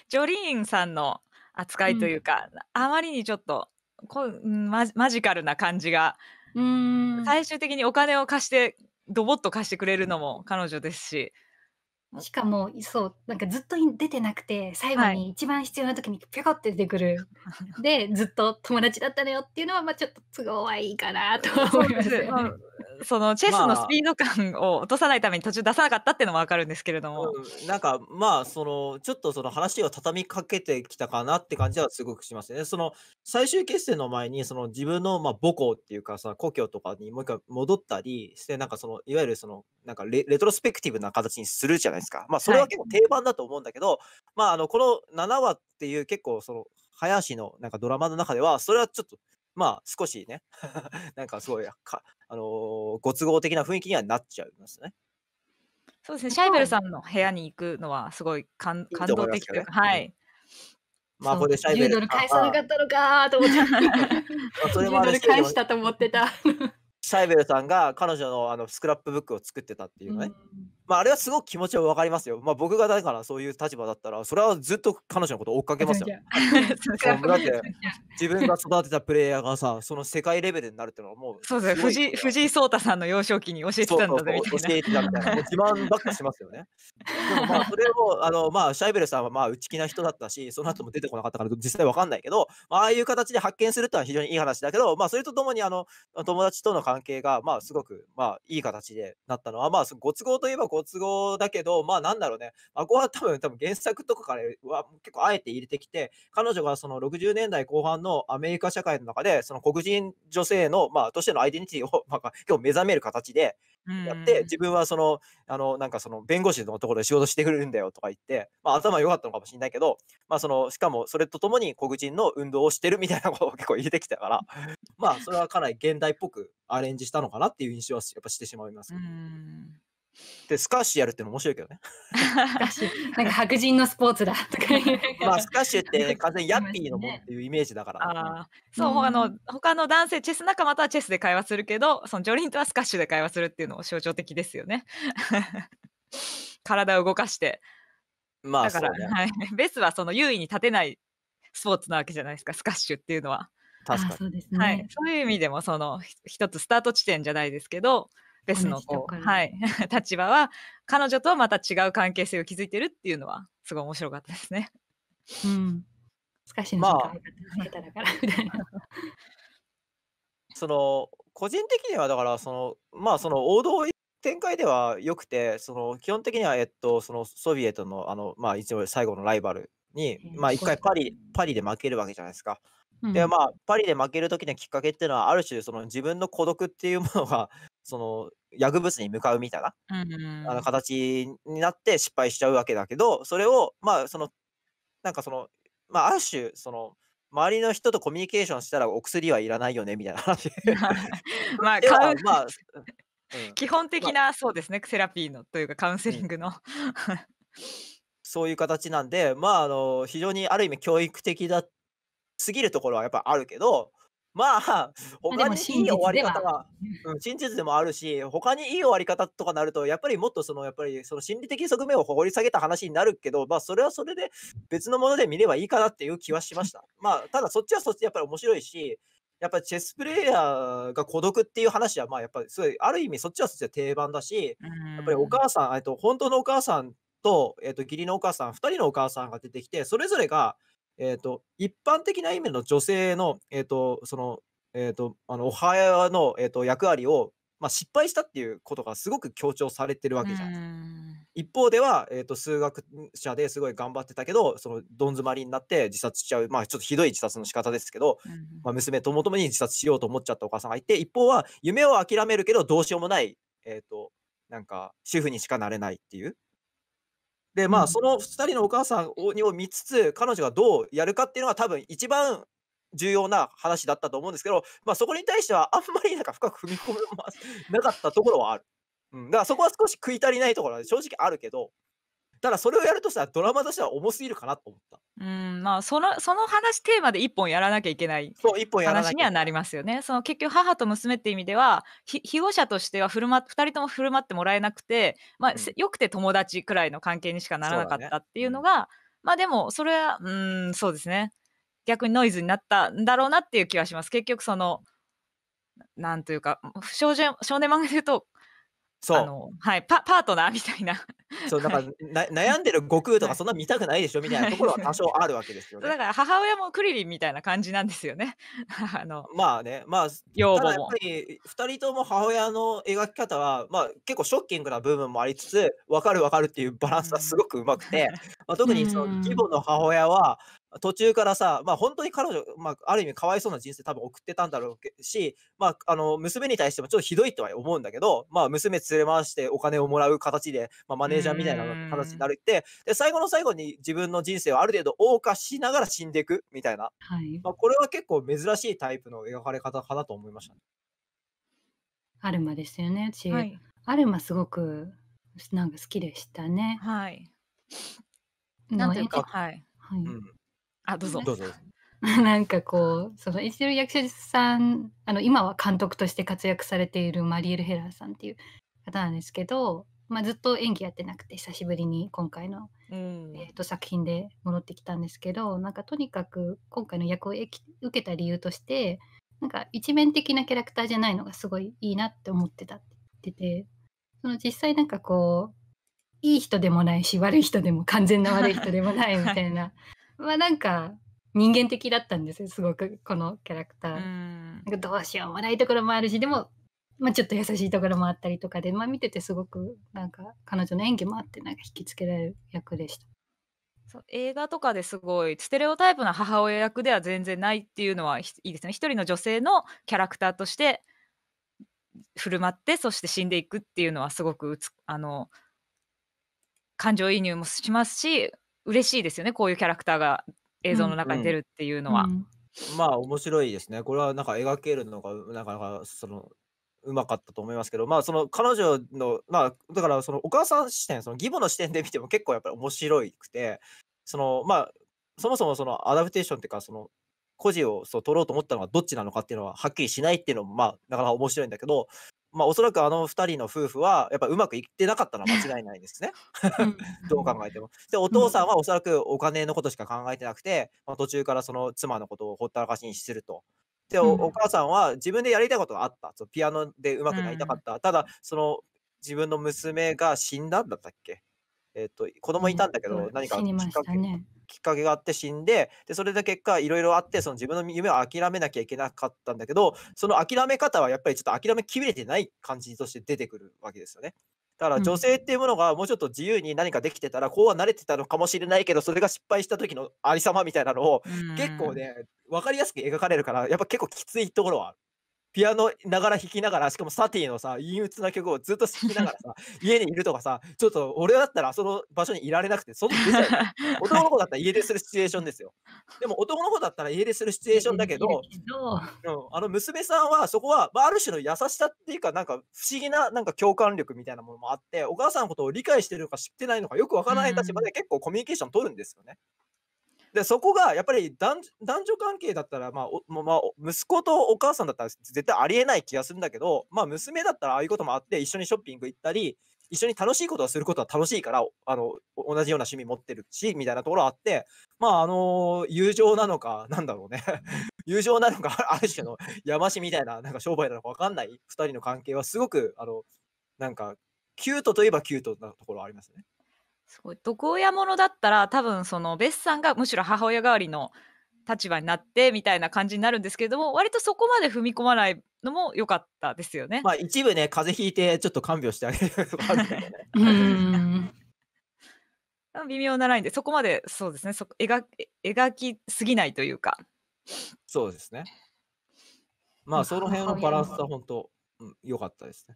S3: ジョリーンさんの扱いというか、うん、あまりにちょっとこママジカルな感じが
S4: うん
S3: 最終的にお金を貸してドボッと貸してくれるのも彼女ですし
S1: しかも、そう、なんかずっと出てなくて、最後に一番必要な時にピョコって出てくる。で、ずっと友達だったのよっていうのは、ま、ちょっと都合はいいかなと思います
S3: そのチェスのスピード感
S2: を落とさないために途中出さなかったっていうのも分かるんですけれども、うん、なんかまあそのちょっとその話を畳みかけてきたかなって感じはすごくしますねその最終決戦の前にその自分のまあ母校っていうかさ故郷とかにもう一回戻ったりしてなんかそのいわゆるそのなんかレトロスペクティブな形にするじゃないですかまあそれは結構定番だと思うんだけど、はい、まああのこの7話っていう結構その林のなんかドラマの中ではそれはちょっとまあ少しね なんかすごいか、あのー、ご都合的な雰囲気にはなっちゃいますね。
S3: そうですね、シャイベルさんの部屋に行くのはすごい感感動的というか、
S2: ね、はい。まあ、これシャイベル。10ドル返さなかっ
S4: たのか
S2: と思って。それもあるけ返した
S1: と思ってた。
S2: シャイベルさんが彼女のあのスクラップブックを作ってたっていうね。うんまあ、あれはすごく気持ちは分かりますよ。まあ、僕がだからそういう立場だったら、それはずっと彼女のことを追っかけますよ。だって自分が育てたプレイヤーがさ、その世界レベルになるっていうのはもう。そ
S3: うです藤藤井聡太さんの幼少期に教えてたんだみた
S2: いな。教えてたみたいな。自慢ばっかしますよね。でもまあ、それを、あの、まあ、シャイベルさんはまあ内気な人だったし、その後も出てこなかったから実際分かんないけど、まあ、ああいう形で発見するとのは非常にいい話だけど、まあ、それとともにあの友達との関係が、まあ、すごく、まあ、いい形でなったのは、まあ、ご都合といえばご都合だけど、まあなんだろうね、孫は多分多分原作とかからは結構あえて入れてきて、彼女がその60年代後半のアメリカ社会の中で、その黒人女性の、まあ、としてのアイデンティティを、まあ、今日目覚める形でやって、自分はその、あの、なんかその弁護士のところで仕事してくれるんだよとか言って、まあ頭良かったのかもしれないけど、まあその、しかもそれとともに黒人の運動をしてるみたいなことを結構入れてきたから、まあそれはかなり現代っぽくアレンジしたのかなっていう印象はやっぱしてしまいます、ね。で、スカッシュやるっての面白いけどね。
S1: なんか白人のスポーツだ
S3: とか
S2: まあ、スカッシュって完全にヤッピーのもんっていうイメージだから。
S3: そう、うん、あの、他の男性、チェス仲間とはチェスで会話するけど、そのジョリンとはスカッシュで会話するっていうのを象徴的ですよね。体を動かして。
S2: まあ、だから、ね、はい、
S3: ベスはその優位に立てないスポーツなわけじゃないですか、スカッシュっていうのは。確かにそうねはい、そういう意味でもその一つスタート地点じゃないですけどベスのこう、はい、立場は彼女とはまた違う関係性を築いてるっていうのはすごい面白かったですね。うん、難しいまあ、
S2: その個人的にはだからそのまあその王道展開ではよくてその基本的にはえっとそのソビエトのあのまあ一応最後のライバルに、えー、まあ一回パリパリで負けるわけじゃないですか。でまあパリで負けるときのきっかけっていうのはある種その自分の孤独っていうものがその薬物に向かうみたいな、あの形になって失敗しちゃうわけだけどそれをまあそのなんかそのまあある種その周りの人とコミュニケーションしたらお薬はいらないよねみたいな話
S3: まあ買う、まあ、
S2: う
S3: ん、基本的な、そうですね、セラピーのというかカウンセリングの、
S2: そういう形なんでまああの非常にある意味教育的だすぎるところはやっぱあるけど まあ、他にいい終わり方うん、真実でもあるし、他にいい終わり方とかなると、やっぱりもっとその、やっぱりその心理的側面を掘り下げた話になるけど、まあ、それはそれで別のもので見ればいいかなっていう気はしました。まあ、ただそっちはそっちでやっぱり面白いし、やっぱりチェスプレイヤーが孤独っていう話は、まあ、やっぱりすごい、ある意味そっちはそっちで定番だし、やっぱりお母さん、えっと、本当のお母さんと、えっと、義理のお母さん、2人のお母さんが出てきて、それぞれが、えっ、ー、と、一般的な意味の女性の、えっ、ー、と、その、えっ、と、あの、おはやの、えっ、と、役割を、まあ、失敗したっていうことがすごく強調されてるわけじゃん。一方では、えーと、数学者ですごい頑張ってたけどそのどん詰まりになって自殺しちゃう、まあ、ちょっとひどい自殺の仕方ですけど、まあ、娘ともともに自殺しようと思っちゃったお母さんがいて一方は夢を諦めるけどどうしようもない、えーとなんか主婦にしかなれないっていうで、まあ、その2人のお母さんを見つつ、彼女がどうやるかっていうのが多分一番重要な話だったと思うんですけど、まあ、そこに対してはあんまりなんか深く踏み込ま なかったところはある。うん、だからそこは少し食い足りないところは正直あるけど、ただそれをやるとしたらドラマとしては重すぎるかなと思った。
S3: うん、まあそのその話テーマで一本やらなきゃいけないそう一本やらなきゃ話にはなりますよね。その結局母と娘って意味ではひ被護者としては振るま、二人とも振る舞ってもらえなくて、まあ、うん、よくて友達くらいの関係にしかならなかったっていうのが、ねうん、まあでもそれはうんそうですね逆にノイズになったんだろうなっていう気はします。結局そのなんというか少年少年漫画で言うとそうあの、はい、パパートナーみたいな
S2: そうなんかな悩んでる悟空とかそんな見たくないでしょみたいなところは多少あるわけですよね。
S3: だから母親もクリリンみたいな感じなんですよね。あの
S2: まあねまあ養母も。2人とも母親の描き方は、まあ、結構ショッキングな部分もありつつ分かる分かるっていうバランスはすごくうまくて、まあ、特にその義母の母親は途中からさ、まあ、本当に彼女、まあ、ある意味かわいそうな人生多分送ってたんだろうし、まあ、あの、娘に対してもちょっとひどいとは思うんだけど、まあ、娘連れ回してお金をもらう形で、まあ、マネージャーみたいな形になるって、で、最後の最後に自分の人生をある程度謳歌しながら死んでいくみたいな。はい。まあ、これは結構珍しいタイプの描かれ方かなと思いましたね。
S1: アルマですよね、はい、アルマすごく、なんか好きでしたね。はい。なんていうか、は
S4: い。はい、うんあ、どうぞ。どうぞ。
S1: なんかこう、そのイチ役者さん、あの今は監督として活躍されているマリエル・ヘラーさんっていう方なんですけど、まあ、ずっと演技やってなくて久しぶりに今回の、うん、えー、と作品で戻ってきたんですけどなんかとにかく今回の役を受けた理由としてなんか一面的なキャラクターじゃないのがすごいいいなって思ってたって言っててその実際なんかこういい人でもないし悪い人でも完全な悪い人でもないみたいなあなんか人間的だったんですよすごくこのキャラクター。なんかどうしようもないところもあるしでも、まあ、ちょっと優しいところもあったりとかで、まあ、見ててすごくなんか彼女の演技もあってなんか引きつけられる役でした。
S3: そう映画とかですごいステレオタイプな母親役では全然ないっていうのはいいですね一人の女性のキャラクターとして振る舞ってそして死んでいくっていうのはすごくあの感情移入もしますし嬉しいですよねこういうキャラクターが映像の中に出るっていうのは。うん、
S2: まあ面白いですね。これはなんか描けるのがなかなかそのうまかったと思いますけど、まあその彼女のまあだからそのお母さん視点、その義母の視点で見ても結構やっぱり面白くて、そのまあそもそもそのアダプテーションっていうかその孤児をそう取ろうと思ったのはどっちなのかっていうのははっきりしないっていうのも、まあ、なかなか面白いんだけど、まあ、おそらくあの2人の夫婦はやっぱうまくいってなかったのは間違いないですね どう考えても。でお父さんはおそらくお金のことしか考えてなくて、まあ、途中からその妻のことをほったらかしにすると。でお母さんは自分でやりたいことがあったそうピアノでうまくなりたかった、ただその自分の娘が死んだんだったっけ、えーと、子供いたんだけど、何かきっかけ、ね、きっかけがあって死んで、で、それで結果いろいろあって、その自分の夢を諦めなきゃいけなかったんだけど、その諦め方はやっぱりちょっと諦めきれてない感じとして出てくるわけですよね。だから女性っていうものがもうちょっと自由に何かできてたら、こうは慣れてたのかもしれないけど、それが失敗した時のありさまみたいなのを結構ね、分かりやすく描かれるから、やっぱ結構きついところはある。ピアノながら弾きながら、しかもサティのさ、陰鬱な曲をずっと弾きながらさ、家にいるとかさ、ちょっと俺だったらその場所にいられなくて、そ出ちゃう。男の子だったら家出するシチュエーションですよ。でも男の子だったら家出するシチュエーションだけど、うん、あの娘さんはそこは、まあ、ある種の優しさっていうか、なんか不思議ななんか共感力みたいなものもあって、お母さんのことを理解してるのか知ってないのかよくわからない立場で結構コミュニケーション取るんですよね。うんで、そこがやっぱり男女関係だったら、まあまあ、息子とお母さんだったら絶対ありえない気がするんだけど、まあ、娘だったらああいうこともあって、一緒にショッピング行ったり、一緒に楽しいことをすることは楽しいから、あの同じような趣味持ってるし、みたいなところあって、まあ、あの友情なのか、なんだろうね。友情なのか、ある種のやましみたいな、なんか商売なのか分かんない2人の関係は、すごく、あの、なんか、キュートといえばキュートなところありますね。
S3: すごい毒親者だったら多分そのベスさんがむしろ母親代わりの立場になってみたいな感じになるんですけれども割とそこまで踏み込まないのも良かったですよね。ま
S2: あ一部ね風邪ひいてちょっと看病してあげる
S3: とかあるけど 微妙なラインでそこまでそうですねそ描描きすぎないというか。
S2: そうですね。まあその辺のバランスは本当良、うん、かったですね。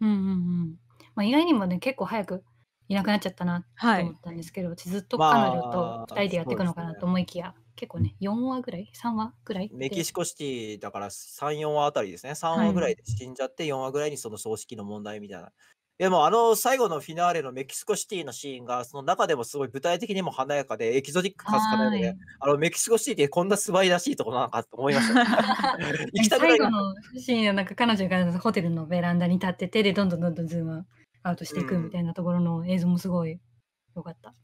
S3: うんうんうん。
S1: まあ、意外にもね結構早くいなくなっちゃったなと思ったんですけど、はい、ずっと彼女と2人でやっていくのかなと思いきや、まあね、結構ね4話ぐらい3話ぐらいメキシ
S2: コシティだから34話あたりですね3話ぐらいで死んじゃって、4話ぐらいにその葬式の問題みたいな。でもあの最後のフィナーレのメキシコシティのシーンがその中でもすごい具体的にも華やかでエキゾチックかすかなので、あのメキシコシティってこんな素晴らしいとこなのかと思いました。行きたくない最後
S1: のシーンはなんか彼女がホテルのベランダに立っててでどんどんどんどんズームアウトしていくみたいなところの映像もすごい良かった。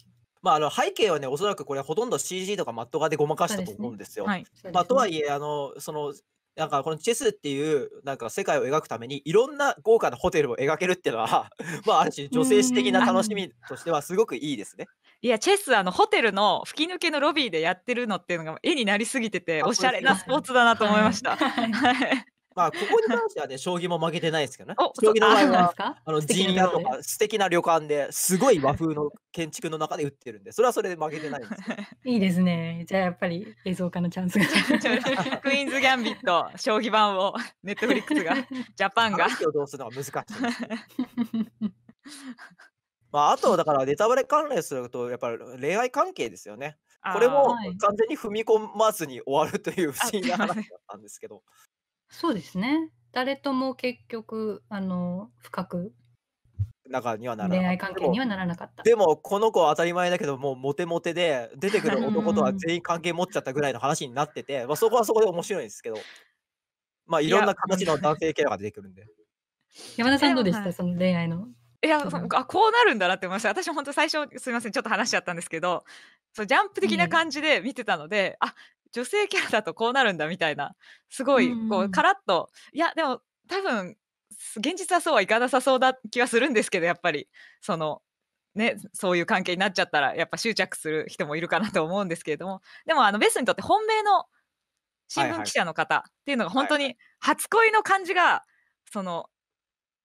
S2: まあ、あの背景はね、おそらくこれ、ほとんど CG とかマット画でごまかしたと思うんですよ。すねはいすね、まあ、とはいえ、あのそのなんかこのチェスっていうなんか世界を描くためにいろんな豪華なホテルを描けるっていうのは まあある種女性史的な楽しみとしてはすごくいいですね。
S3: いやチェスあのホテルの吹き抜けのロビーでやってるのっていうのが絵になりすぎてておしゃれなスポーツだなと思いました。は
S2: い まあ、ここに関してはね、将棋も負けてないですけどね。将棋の場合は、あの陣屋とか、素敵な旅館ですごい和風の建築の中で売ってるんで、それはそれで負けてないです
S1: いいですね。じゃあ、やっぱり映像化のチャンスが。
S3: クイーンズギャンビット、将棋版を、ネットフリックスが、ジャパンが。をどうするのが難しい。
S2: まあ、あと、だからネタバレ関連すると、やっぱり恋愛関係ですよね。これも完全に踏み込まずに終わるという不思議な話だったんですけど。
S1: そうですね。誰とも結局、あの、深く
S2: 中にはならな恋愛関係にはならなかった。でもこの子は当たり前だけどもうモテモテで出てくる男とは全員関係持っちゃったぐらいの話になってて、まあ、そこはそこで面白いんですけどまあいろんな形の男性キャラが出てくるんで
S1: 山田さんどうでしたその恋愛の。
S3: いや、あこうなるんだなって思いました。私、本当最初、すみません、ちょっと話しちゃったんですけど、そうジャンプ的な感じで見てたので、あ女性キャラだとこうなるんだみたいなすごいこうカラッと、いやでも多分現実はそうはいかなさそうだ気はするんですけどやっぱりそのね、そういう関係になっちゃったらやっぱ執着する人もいるかなと思うんですけれどもでもあのベスにとって本命の新聞記者の方っていうのが本当に初恋の感じがその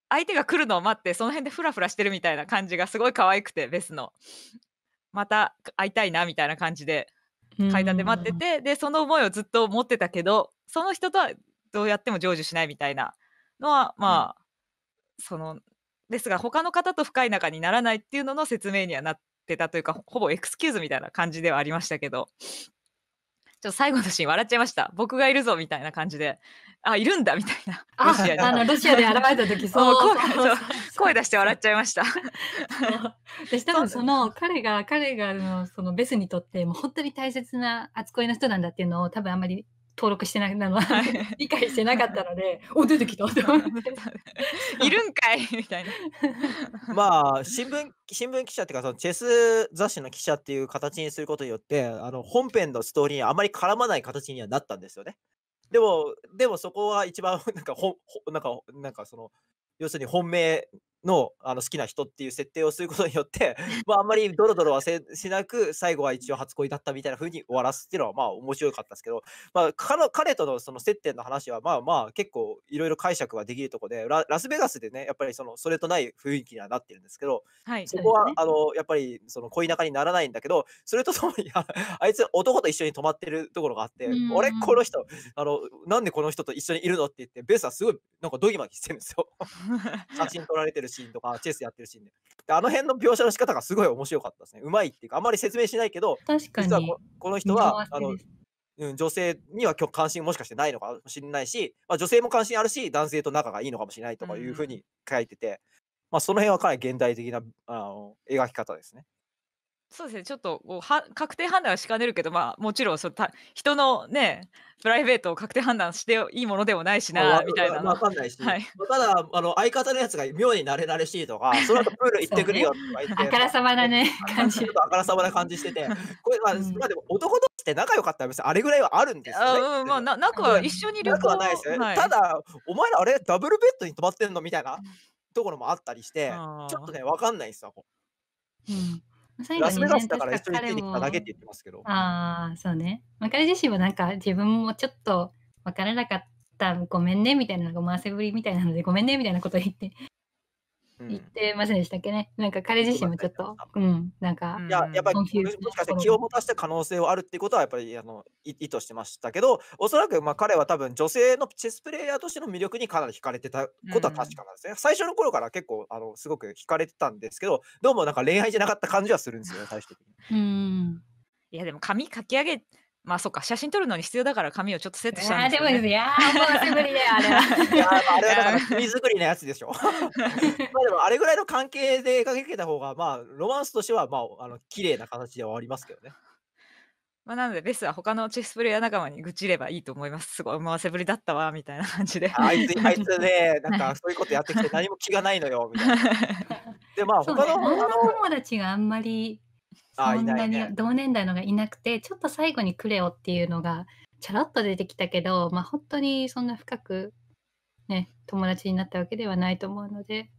S3: 相手が来るのを待ってその辺でフラフラしてるみたいな感じがすごい可愛くてベスのまた会いたいなみたいな感じで階段で待っててでその思いをずっと持ってたけどその人とはどうやっても成就しないみたいなのはまあ、うん、そのですが他の方と深い仲にならないっていうのの説明にはなってたというかほぼエクスキューズみたいな感じではありましたけどちょっと最後のシーン笑っちゃいました僕がいるぞみたいな感じであいるんだみたいなあのロシアで現れた時 そうそうそう声出して笑っちゃいました。
S1: で多分その彼が彼がのそのベスにとってもう本当に大切な扱いの人なんだっていうのを多分あんまり登録してななの、はい、理
S3: 解してなかったので お出てきたいるんかいみたいな
S2: まあ新聞新聞記者っていうかそのチェス雑誌の記者っていう形にすることによってあの本編のストーリーにあまり絡まない形にはなったんですよねでもでもそこは一番なんかほほなんかなんかその要するに本命のあの好きな人っていう設定をすることによって、まあ、あんまりドロドロはせしなく最後は一応初恋だったみたいな風に終わらすっていうのはまあ面白かったですけど、まあ、彼とのその接点の話はまあまあ結構いろいろ解釈はできるとこでラスベガスでねやっぱりそのそれとない雰囲気にはなってるんですけど、はい、そこは、ね、あのやっぱりその恋仲にならないんだけどそれとともにあいつ男と一緒に泊まってるところがあって「俺この人あのなんでこの人と一緒にいるの?」って言ってベースはすごいなんかドギマギしてるんですよ。写真撮られてるシーンとか、チェスやってるシーンで。であの辺の描写の仕方がすごい面白かったですね。うまいっていうか、あんまり説明しないけど、確かに実はここの人は、あの、うん、女性には関心もしかしてないのかもしれないし、まあ、女性も関心あるし、男性と仲がいいのかもしれないとかいうふうに書いてて、うん、まあ、その辺はかなり現代的なあの描き方ですね。
S3: そうですね、ちょっとこうは確定判断はしかねるけど、まあ、もちろんそた人のね、プライベートを確定判断していいも
S2: のでもないしな、みたいな。わかんないし、はい、ただあの、相方のやつが妙になれなれしいとか、その後プール行ってくるよとか言って、ね、あからさまなね、感じ。ちょっとあからさまな感じしてて、これ、まあ、うん、まあでも男同士って仲良かったらあれぐらいはあるんですよ、ね、
S3: うん、まあ、な一緒に旅行はないですね、はい、ただ、
S2: お前らあれ、ダブルベッドに泊まってんのみたいなところもあったりして、ちょっとね、わかんないですよ。
S4: うん
S1: 最後ラスベガスだから一緒だけって言ってますけど。ああ、そうね。まあ、彼自身はなんか自分もちょっと分からなかった、ごめんねみたいなのが回せぶりみたいなので、ごめんねみたいなこと言って言ってませんでしたっけね、うん、なんか彼自身もちょっと、うん、なんか、いや、やっぱり、もし
S2: かして気を持たせた可能性はあるっていうことは、やっぱりあの意図してましたけど、おそらくまあ彼は多分、女性のチェスプレイヤーとしての魅力にかなり惹かれてたことは確かなんですね。うん、最初の頃から結構、あのすごく惹かれてたんですけど、どうもなんか恋愛じゃなかった感じはするんですよね、最終
S4: 的に。うん
S3: いやでも髪かき上げまあそっか写真撮るのに必要だから髪をちょっとセットしたんですよ、ね、いやーでもいやーもうすぐにねあれは
S2: あれは水作りのやつでしょ まあでもあれぐらいの関係で描けた方がまあロマンスとしてはまああの綺麗な形ではありますけどね
S3: まあなのでベスは他のチェスプレイヤー仲間に愚痴ればいいと思いますすごい思わせぶりだったわ
S2: みたいな感じであいつあいつねなんかそういうことやってきて何も気がないのよみたいなでまあ他の,、ね、女
S1: 友達があんまりそんなに同年代のがいなくて、ちょっと最後にクレオっていうのがちゃらっと出てきたけど、まあ、本当にそんな深く、ね、友達になったわけではないと思うので。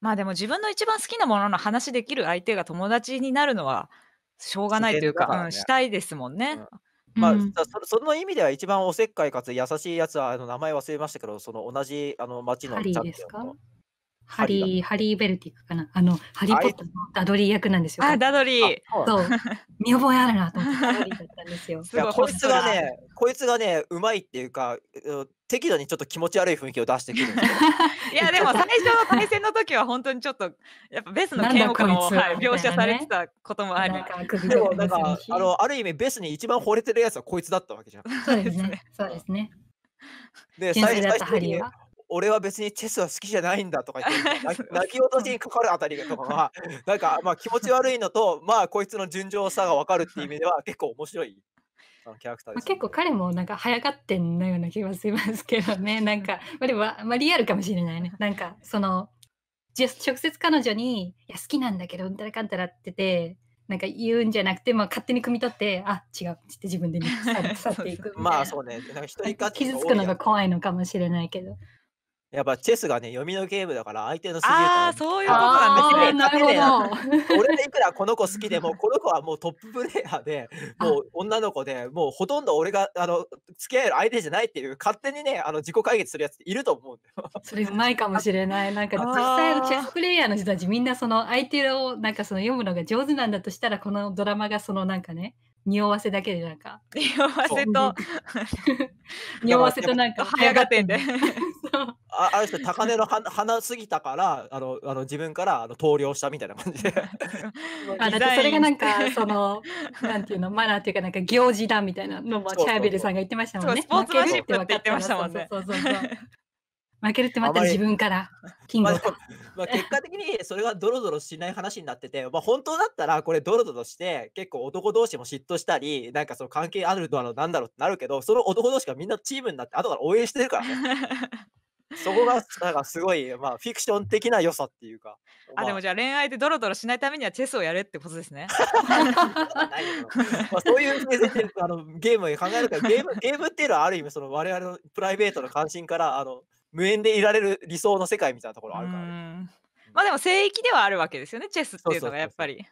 S1: まあで
S3: も自分の一番好きなものの話できる相手が友達になるのはしょうがないというか、ねうん、したいですもんね。うん
S2: まあ、その意味では一番おせっかいかつ優しいやつはあの名前忘れましたけどその同じあの町のチャンピオン
S3: のハリー、ハリー・ベルテ
S1: ィックかな。あの、ハリー・ポッターのダドリー役なんですよ。あ、ダドリー。そう。見覚えあるなと
S4: 思ってダド
S2: リーだったんですよ。いや、こいつがね、こいつがね、うまいっていうか、適度にちょっと気持ち悪い雰囲気を出してくる。いや、でも最初の対戦の時は本当にちょっと、やっぱベスの嫌悪感を、はい、描写されてたこともある。でも、なんか、あの、ある意味ベスに一番惚れてるやつはこいつだったわけじゃん。そ
S1: うですね。そうですね。
S2: で、最初に。ハリーは。俺は別にチェスは好きじゃないんだとか言って、泣き落としにかかるあたりとかは、なんかまあ気持ち悪いのと、まあこいつの純情さが分かるっていう意味では結構面白い。キャラクター、ね、結
S1: 構彼もなんか早がってんのような気がしますけどね なんか、まあ、でも、まあ、リアルかもしれないねなんかその直接彼女に「いや好きなんだけどうんたらかんたら」っててなんか言うんじゃなくて、まあ、勝手に組み立って「あ違う」って自分で、ね、
S2: 去っていくまあそうねなんか人に傷つくのが
S1: 怖いのかもしれないけど
S2: やっぱチェスがね読みのゲームだから相手の筋ああ
S1: そういうことなんですね。
S2: 俺でいくらこの子好きでもこの子はもうトッププレイヤーでもう女の子でもうほとんど俺があの付き合える相手じゃないっていう勝手にねあの自己解決するやついると思う
S1: それうまいかもしれない。なんか実際のチェスプレイヤーの人たちみんなその相手をなんかその読むのが上手なんだとしたらこのドラマがそのなんかね匂わせだけでなんか
S2: 匂わせと
S1: 匂わせとなんか早
S2: がてんでああれですね高値の花 すぎたからあのあの自分からあの投了したみたいな感じで
S3: あだってそれがなんかそ
S1: のなんていうのマナーっていうかなんか行事だみたいなのもチャービルさんが言ってましたもんねスポーツマンシップっ
S2: て言ってましたもんねそうそうそう
S1: 負けるってまた自分からキングを、
S2: まあ、結果的に それがドロドロしない話になってて、まあ、本当だったらこれドロドロして結構男同士も嫉妬したりなんかその関係あるだろうなんだろうってなるけどその男同士がみんなチームになって後から応援してるからね。そこがなんかすごい、まあ、フィクション的な良さっていうか。あ、
S3: まあ、でもじゃあ恋愛でドロドロしないためにはチェスをやるってことですね。ま
S2: あ、そういう目線であのゲームを考えるからゲームゲームっていうのはある意味その我々のプライベートの関心からあの無縁でいられる理想の世界みたいなところあるから、
S3: ね、まあでも聖域ではあるわけですよねチェスっていうのが
S2: やっぱり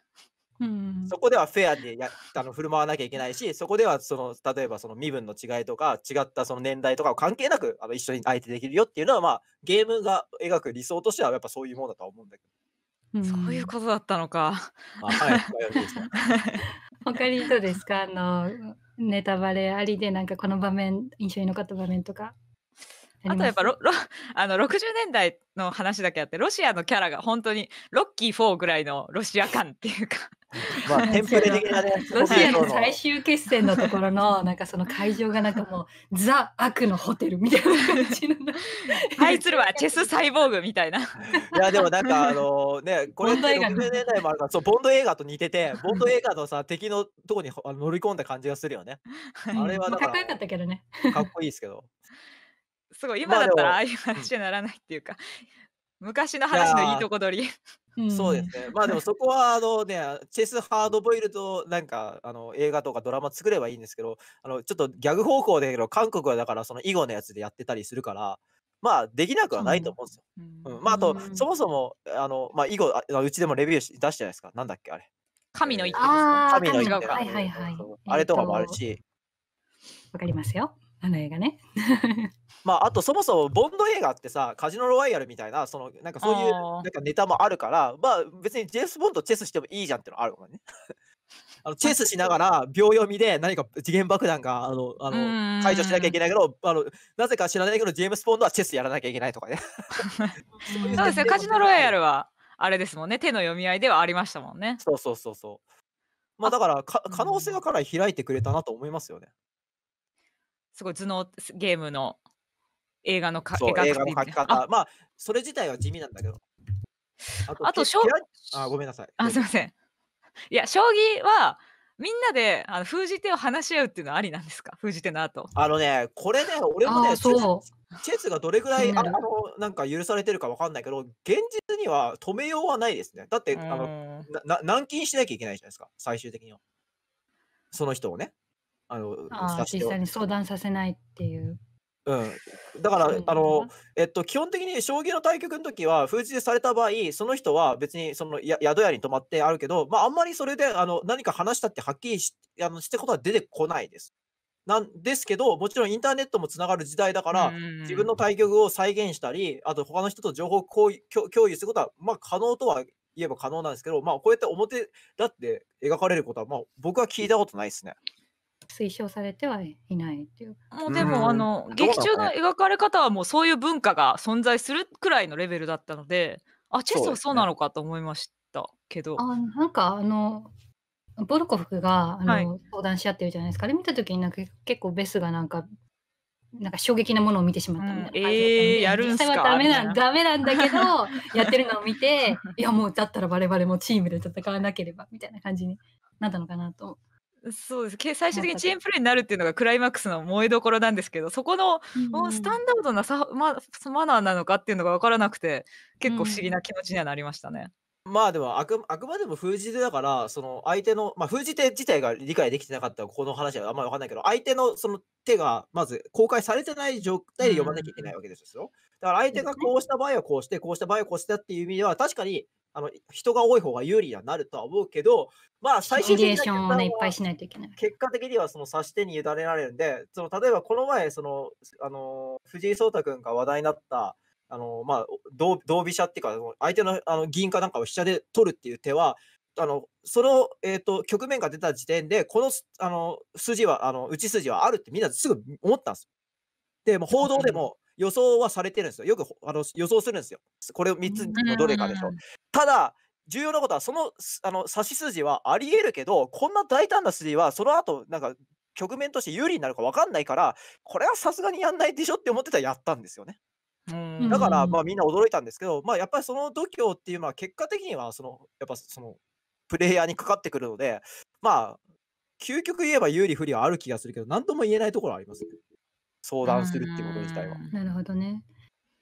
S2: そこではフェアでや あの振る舞わなきゃいけないしそこではその例えばその身分の違いとか違ったその年代とかを関係なくあの一緒に相手できるよっていうのは、まあ、ゲームが描く理想としてはやっぱそういうものだと思うんだけど。
S3: そういうことだったのか。あかい、他にどうです
S1: かあのネタバレありでなんかこの場面印象に残った場面とか
S3: あとやっぱロロ あの60年代の話だけあってロシアのキャラが本当にロッキー4ぐらいのロシア感っていうかまあ、テンプレ的なね。ロシアの最
S1: 終決戦のところの、なんかその会場がなんかもう、ザ・悪のホテルみたいな感じの。
S3: 対するはチェスサイボーグみたいな。い
S2: や、でもなんかあの ね、これっ60年代もあるから、そう、ボンド映画と似てて、ボンド映画のさ、敵のとこに乗り込んだ感じがするよね。
S3: あれはだかかっこよかったけどね。
S2: かっこいいですけど。
S3: すごい今だったらああいう話にな
S2: らないっていうか、
S3: 昔の話のいいとこ取り。
S4: そうです
S2: ね。まあでもそこはあのね、チェスハードボイルドなんかあの映画とかドラマ作ればいいんですけど、あのちょっとギャグ方向でけど、韓国はだからその囲碁のやつでやってたりするから、まあできなくはないと思うんですよ。うん、うん、まああと、そもそもあの、まあ、囲碁あ、うちでもレビュー出したじゃないですか。なんだっけあれ。
S3: 神の一手ですか。神の一手、はいはいはい。
S2: あれとかもあるし。わ、
S1: えー、かりますよ。あの映画ね。
S2: まあ、あとそもそもボンド映画ってさカジノロワイヤルみたいなそのなんかそういうなんかネタもあるからまあ別にジェイス・ボンドチェスしてもいいじゃんってのあるからね あのチェスしながら秒読みで何か次元爆弾があのあの解除しなきゃいけないけどあのなぜか知らないけどジェームス・ボンドはチェスやらなきゃいけないとかね そう
S3: ですよカジノロワイヤルはあれですもんね手の読み合いではありましたもんね
S2: そうそうそうそうまあだからか可能性はかなり開いてくれたなと思いますよね
S3: すごい頭脳ゲームの映画のか描映画の描き方まあそれ自体は地味なんだけどあとあと
S2: あごめんなさいあすみません
S3: いや将棋はみんなであの封じ手を話し合うっていうのはありなんですか封じ手の後
S2: あのねこれね俺もねチェスがどれぐらい、あのなんか許されてるかわかんないけど現実には止めようはないですねだってあのな軟禁しなきゃいけないじゃないですか最終的にはその人をねあのあ実際に
S1: 相談させないっていう
S2: うん、だから、あの、えっと、基本的に将棋の対局の時は、封じでされた場合、その人は別にそのや宿屋に泊まってあるけど、まあ、あんまりそれであの何か話したってはっきりしあのしてことは出てこないです。なんですけど、もちろんインターネットもつながる時代だから、自分の対局を再現したり、あと他の人と情報共有することは、まあ、可能とは言えば可能なんですけど、まあ、こうやって表だって描かれることは、まあ、僕は聞いたことないですね。
S1: 推奨されてはいないっていう。もうでも、あの劇中の
S3: 描かれ方はもうそういう文化が存在するくらいのレベルだったのであチェスはそうなのかと思いましたけど。ね、
S1: あなんかあのボルコフがあの、はい、相談し合ってるじゃないですか。で見た時になんか結構ベスがなんかなんか衝撃なものを見てしま
S3: ったみたいな。うん、えー、やるんすかダメなんダメなんだけど、やってる
S1: のを見て、いやもうだったら我々もチームで戦わなければみたいな感じになったのかなと
S3: そうです。最終的にチームプレーになるっていうのがクライマックスの燃えどころなんですけど、そこの、うん、スタンダードなさ、ま、マナーなのかっていうのが分からなくて、結構不思議な気持ちにはなりましたね。
S2: うん、まあでもあく、あくまでも封じ手だから、その相手の、まあ封じ手自体が理解できてなかったら、この話はあんまり分かんないけど、相手のその手がまず公開されてない状態で読まなきゃいけないわけですよ。うん、だから相手がこうした場合はこうして、こうした場合はこうしたっていう意味では、確かにあの人が多い方が有利にはなるとは思うけど、まあ、最終的に
S1: 結
S2: 果的にはその指し手に委ねられるんで、その例えばこの前その、あの藤井聡太君が話題になった、あのまあ、同飛車っていうか、相手のあの銀かなんかを飛車で取るっていう手は、あのその、えーと、局面が出た時点で、このあの筋は、あの打ち筋はあるってみんなすぐ思ったんです。で、も報道でも、予想はされてるんですよ。よくあの予想するんですよ。これを3つのどれかでしょ。ただ、重要なことは、そのあの指し筋はありえるけど、こんな大胆な筋は、その後なんか局面として有利になるか分かんないから、これはさすがにやんないでしょって思ってたらやったんですよね。だから、まあ、みんな驚いたんですけど、まあ、やっぱりその度胸っていうのは、結果的にはその、やっぱその、プレイヤーにかかってくるので、まあ、究極言えば有利不利はある気がするけど、何とも言えないところはあります、相談するってこと自体は。な
S1: るほどね。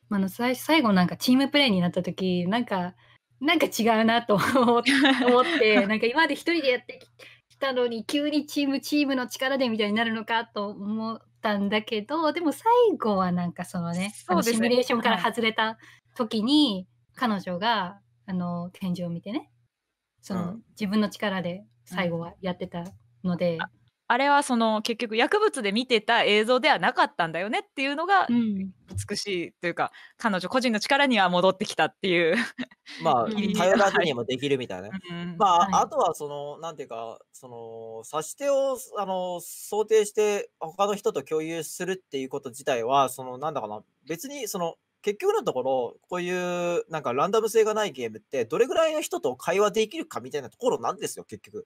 S1: あの最最後なんかチームプレーになった時なんかなんか違うなと 思ってなんか今まで一人でやってきたのに急にチームチームの力でみたいになるのかと思ったんだけどでも最後はなんかそのねそのシミュレーションから外れた時に、彼女があの天井を見てねその、うん、自分の力で最後はやってた
S3: ので。あれはその結局薬物で見てた映像ではなかったんだよねっていうのが美しいというか、うん、彼女個人の力には戻ってきたっていうまあ頼 らずにもで
S2: きるみたいな、ね、うん、まあ、はい、あとはそのなんていうかその差し手をあの想定して他の人と共有するっていうこと自体はそのなんだかな別にその結局のところ、こういうなんかランダム性がないゲームって、どれぐらいの人と会話できるかみたいなところなんですよ、結局。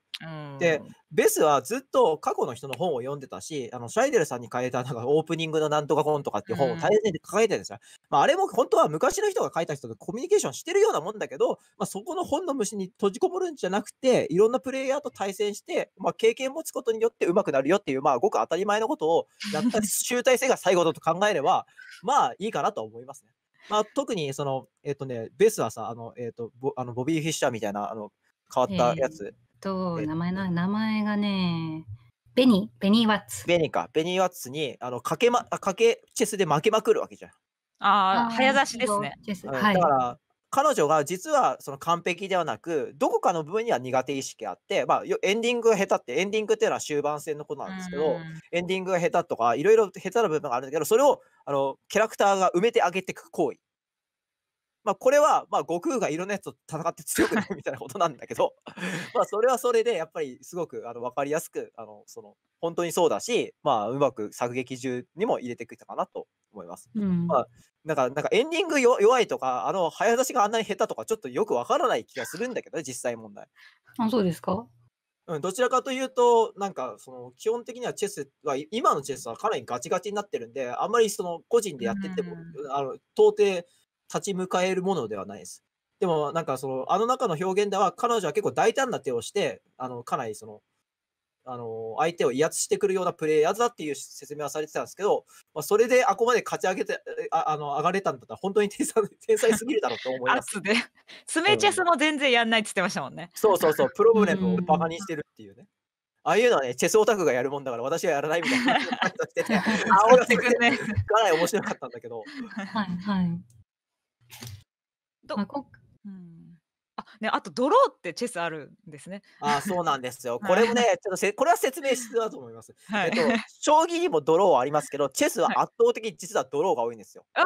S2: で、ベスはずっと過去の人の本を読んでたし、あのシャイデルさんに書いたなんかオープニングのなんとか本とかっていう本を大変で書いてるんですよ。まあ、あれも本当は昔の人が書いた人とコミュニケーションしてるようなもんだけど、まあ、そこの本の虫に閉じこもるんじゃなくて、いろんなプレイヤーと対戦して、まあ、経験持つことによって上手くなるよっていう、まあ、ごく当たり前のことをやった集大成が最後だと考えれば、まあいいかなと思います、ねまあ、特にその、えっ、ー、とね、ベースはさ、あの、えっ、ー、と、ボあのボビー・フィッシャーみたいな、あの、変わったやつ。え
S1: ー、と、名前な、名前がね、
S2: ベニー、ベニー・ワッツ。ベニーか、ベニー・ワッツに、あの、かけま、かけチェスで負けまくるわけじゃん。
S3: ああ、早指しですね。チェスはい、だから、
S2: 彼女が実はその完璧ではなく、どこかの部分には苦手意識があって、まあ、エンディングが下手って、エンディングっていうのは終盤戦のことなんですけど、エンディングが下手とか、いろいろ下手な部分があるんだけど、それをあのキャラクターが埋めてあげていく行為。まあ、これは、まあ、悟空がいろんなやつと戦って強くなるみたいなことなんだけど、まあ、それはそれで、やっぱりすごくあの分かりやすく、あの、その、本当にそうだし、まあ、うまく作劇中にも入れてくれたかなと思います。うん、まあ、なんか、なんかエンディング弱いとか、あの、早出しがあんなに下手とか、ちょっとよくわからない気がするんだけどね、実際問題。あ、そうですかうん、どちらかというと、なんか、その、基本的にはチェスは、今のチェスはかなりガチガチになってるんで、あんまりその、個人でやってても、うん、あの、到底立ち向かえるものではないです。でも、なんかその、あの中の表現では、彼女は結構大胆な手をして、あの、かなりその、あの相手を威圧してくるようなプレイヤーだっていう説明はされてたんですけど、まあ、それであこまで勝ち上げてああの上がれたんだったら本当に天 才天才すぎるだろうと思います。で
S3: スメチェスも全然やんないって言ってましたもんね。
S2: そうそうそう、プロブレムをバカにしてるっていうね。ああいうのはね、チェスオタクがやるもんだから私はやらないみたいなことしてて、ね、煽ってくね。かなり面白かったんだけど。はいはい。どま
S3: ね、あとドローってチェスあるんですね。
S2: あそうなんですよ。これもね、ちょっとこれは説明必要だと思います。はい、えっと、将棋にもドローはありますけど、チェスは圧倒的に実はドローが多いんですよ。は